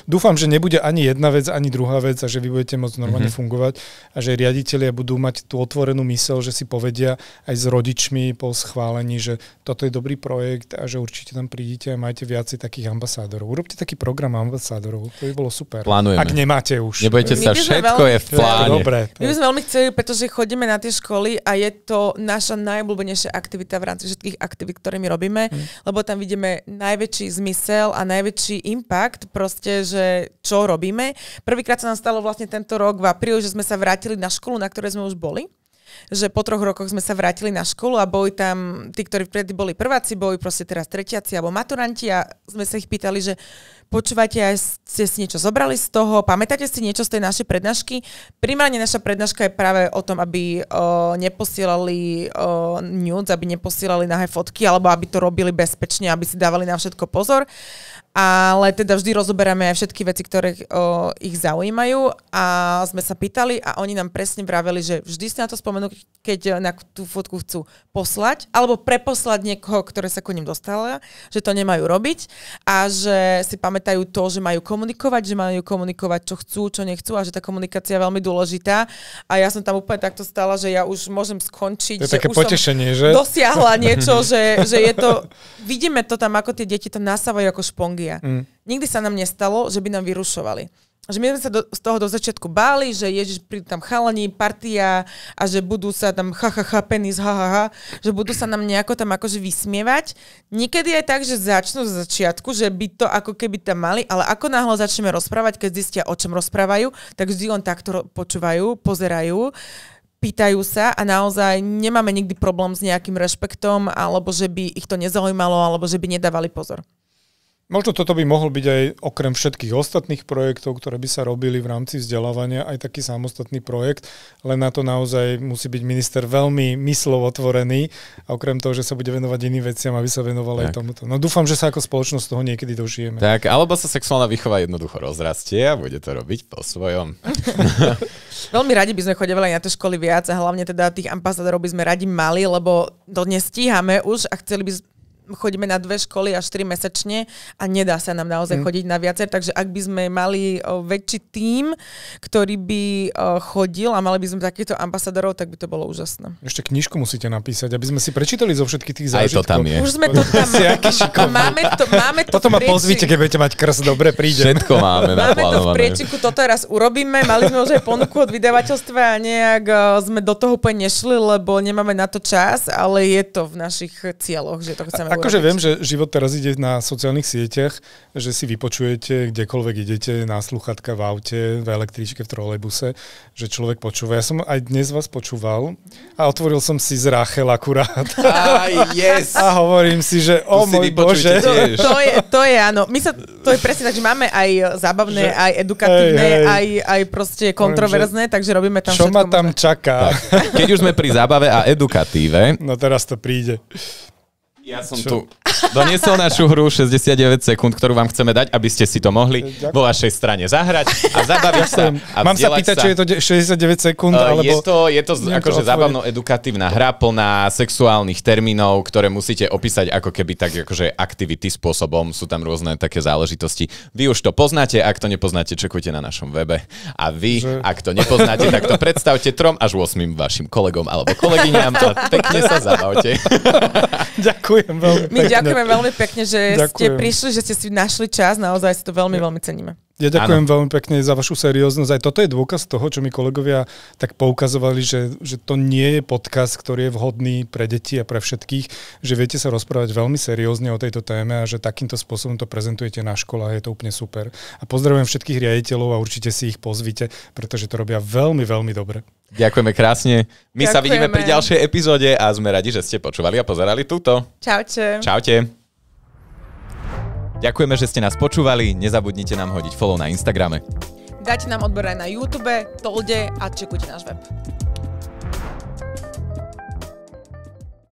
Dúfam, že nebude ani jedna vec, ani druhá vec a že vy budete môcť normálne mm-hmm. fungovať a že riaditeľia budú mať tú otvorenú mysel, že si povedia aj s rodičmi po schválení, že toto je dobrý projekt a že určite tam prídete a majte viacej takých ambasádorov. Urobte taký program ambasádorov, to by bolo super. Plánujeme. Ak nemáte už. Nebojte sa, všetko veľmi... je v pláne. Dobre, to... My by sme veľmi chceli, pretože chodíme na tie školy a je to naša najobľúbenejšia aktivita v rámci všetkých aktivít, ktoré my robíme, mm. lebo tam vidíme najväčší zmysel a najväčší impact proste proste, že čo robíme. Prvýkrát sa nám stalo vlastne tento rok v apríli, že sme sa vrátili na školu, na ktorej sme už boli že po troch rokoch sme sa vrátili na školu a boli tam tí, ktorí vtedy boli prváci, boli proste teraz tretiaci alebo maturanti a sme sa ich pýtali, že počúvate aj ste si niečo zobrali z toho, pamätáte si niečo z tej našej prednášky. Primárne naša prednáška je práve o tom, aby o, neposielali o, nudes, aby neposielali nahé fotky, alebo aby to robili bezpečne, aby si dávali na všetko pozor. Ale teda vždy rozoberáme aj všetky veci, ktoré o, ich zaujímajú a sme sa pýtali a oni nám presne vraveli, že vždy si na to spomenú, keď na tú fotku chcú poslať alebo preposlať niekoho, ktoré sa k ním dostala, že to nemajú robiť a že si pamätajú pamätajú to, že majú komunikovať, že majú komunikovať, čo chcú, čo nechcú a že tá komunikácia je veľmi dôležitá. A ja som tam úplne takto stala, že ja už môžem skončiť. To je že také už potešenie, že? Dosiahla (laughs) niečo, že, že je to... Vidíme to tam, ako tie deti to nasávajú ako špongia. Mm. Nikdy sa nám nestalo, že by nám vyrušovali že my sme sa do, z toho do začiatku báli, že Ježiš prídu tam chalani, partia a že budú sa tam ha ha ha, penis ha ha ha, že budú sa nám nejako tam akože vysmievať. Niekedy aj tak, že začnú z začiatku, že by to ako keby tam mali, ale ako náhle začneme rozprávať, keď zistia, o čom rozprávajú, tak vždy len takto počúvajú, pozerajú pýtajú sa a naozaj nemáme nikdy problém s nejakým rešpektom, alebo že by ich to nezaujímalo, alebo že by nedávali pozor. Možno toto by mohol byť aj okrem všetkých ostatných projektov, ktoré by sa robili v rámci vzdelávania, aj taký samostatný projekt, len na to naozaj musí byť minister veľmi myslov otvorený a okrem toho, že sa bude venovať iným veciam, aby sa venoval tak. aj tomuto. No dúfam, že sa ako spoločnosť toho niekedy dožijeme. Tak, alebo sa sexuálna výchova jednoducho rozrastie a bude to robiť po svojom. (laughs) veľmi radi by sme chodili na tie školy viac a hlavne teda tých ambasadorov by sme radi mali, lebo to stíhame už a chceli by chodíme na dve školy až tri mesačne a nedá sa nám naozaj mm. chodiť na viacer, takže ak by sme mali väčší tím, ktorý by chodil a mali by sme takýchto ambasadorov, tak by to bolo úžasné. Ešte knižku musíte napísať, aby sme si prečítali zo všetkých tých zážitkov. Aj to tam je. Už sme to tam. (laughs) máme to, máme to Potom ma pozvite, keď budete mať krs, dobre príde. Všetko máme Máme to v priečiku, toto raz urobíme, mali sme už aj ponuku od vydavateľstva a nejak sme do toho úplne nešli, lebo nemáme na to čas, ale je to v našich cieľoch, že to chceme a, akože viem, že život teraz ide na sociálnych sieťach, že si vypočujete kdekoľvek idete, na sluchatka v aute, v električke, v trolejbuse, že človek počúva. Ja som aj dnes vás počúval a otvoril som si z Rachel akurát. A, yes. (laughs) a hovorím si, že o oh, môj Bože. To, to, je, to je áno. My sa, to je presne tak, že máme aj zábavné, že, aj edukatívne, hej, hej. Aj, aj proste kontroverzné, takže robíme tam Čo ma tam možné. čaká? Tak. Keď už sme pri zábave a edukatíve. No teraz to príde. Ja som Čo? tu. Doniesol našu hru 69 sekúnd, ktorú vám chceme dať, aby ste si to mohli eh, Ďakujem. vo vašej strane zahrať a (laughs) zabaviť sa. A Mám sa pýtať, sa. či je to 69 sekúnd? Uh, alebo... Je to, je to akože zábavno-edukatívna hra plná sexuálnych termínov, ktoré musíte opísať ako keby tak akože aktivity spôsobom. Sú tam rôzne také záležitosti. Vy už to poznáte, ak to nepoznáte, čekujte na našom webe. A vy, Že... ak to nepoznáte, tak to predstavte trom až 8 vašim kolegom alebo kolegyňam a (laughs) pekne sa zabavte. (laughs) Ďakujem ďakujem veľmi My ďakujeme veľmi pekne, že ďakujem. ste prišli, že ste si našli čas, naozaj si to veľmi, veľmi ceníme. Ja ďakujem ano. veľmi pekne za vašu serióznosť. Aj toto je dôkaz toho, čo mi kolegovia tak poukazovali, že, že to nie je podcast, ktorý je vhodný pre deti a pre všetkých, že viete sa rozprávať veľmi seriózne o tejto téme a že takýmto spôsobom to prezentujete na škole a je to úplne super. A pozdravujem všetkých riaditeľov a určite si ich pozvite, pretože to robia veľmi, veľmi dobre. Ďakujeme krásne. My Ďakujeme. sa vidíme pri ďalšej epizóde a sme radi, že ste počúvali a pozerali túto. Čaute. Čaute. Ďakujeme, že ste nás počúvali, nezabudnite nám hodiť follow na Instagrame. Dajte nám odber aj na YouTube, Tolde a čekujte náš web.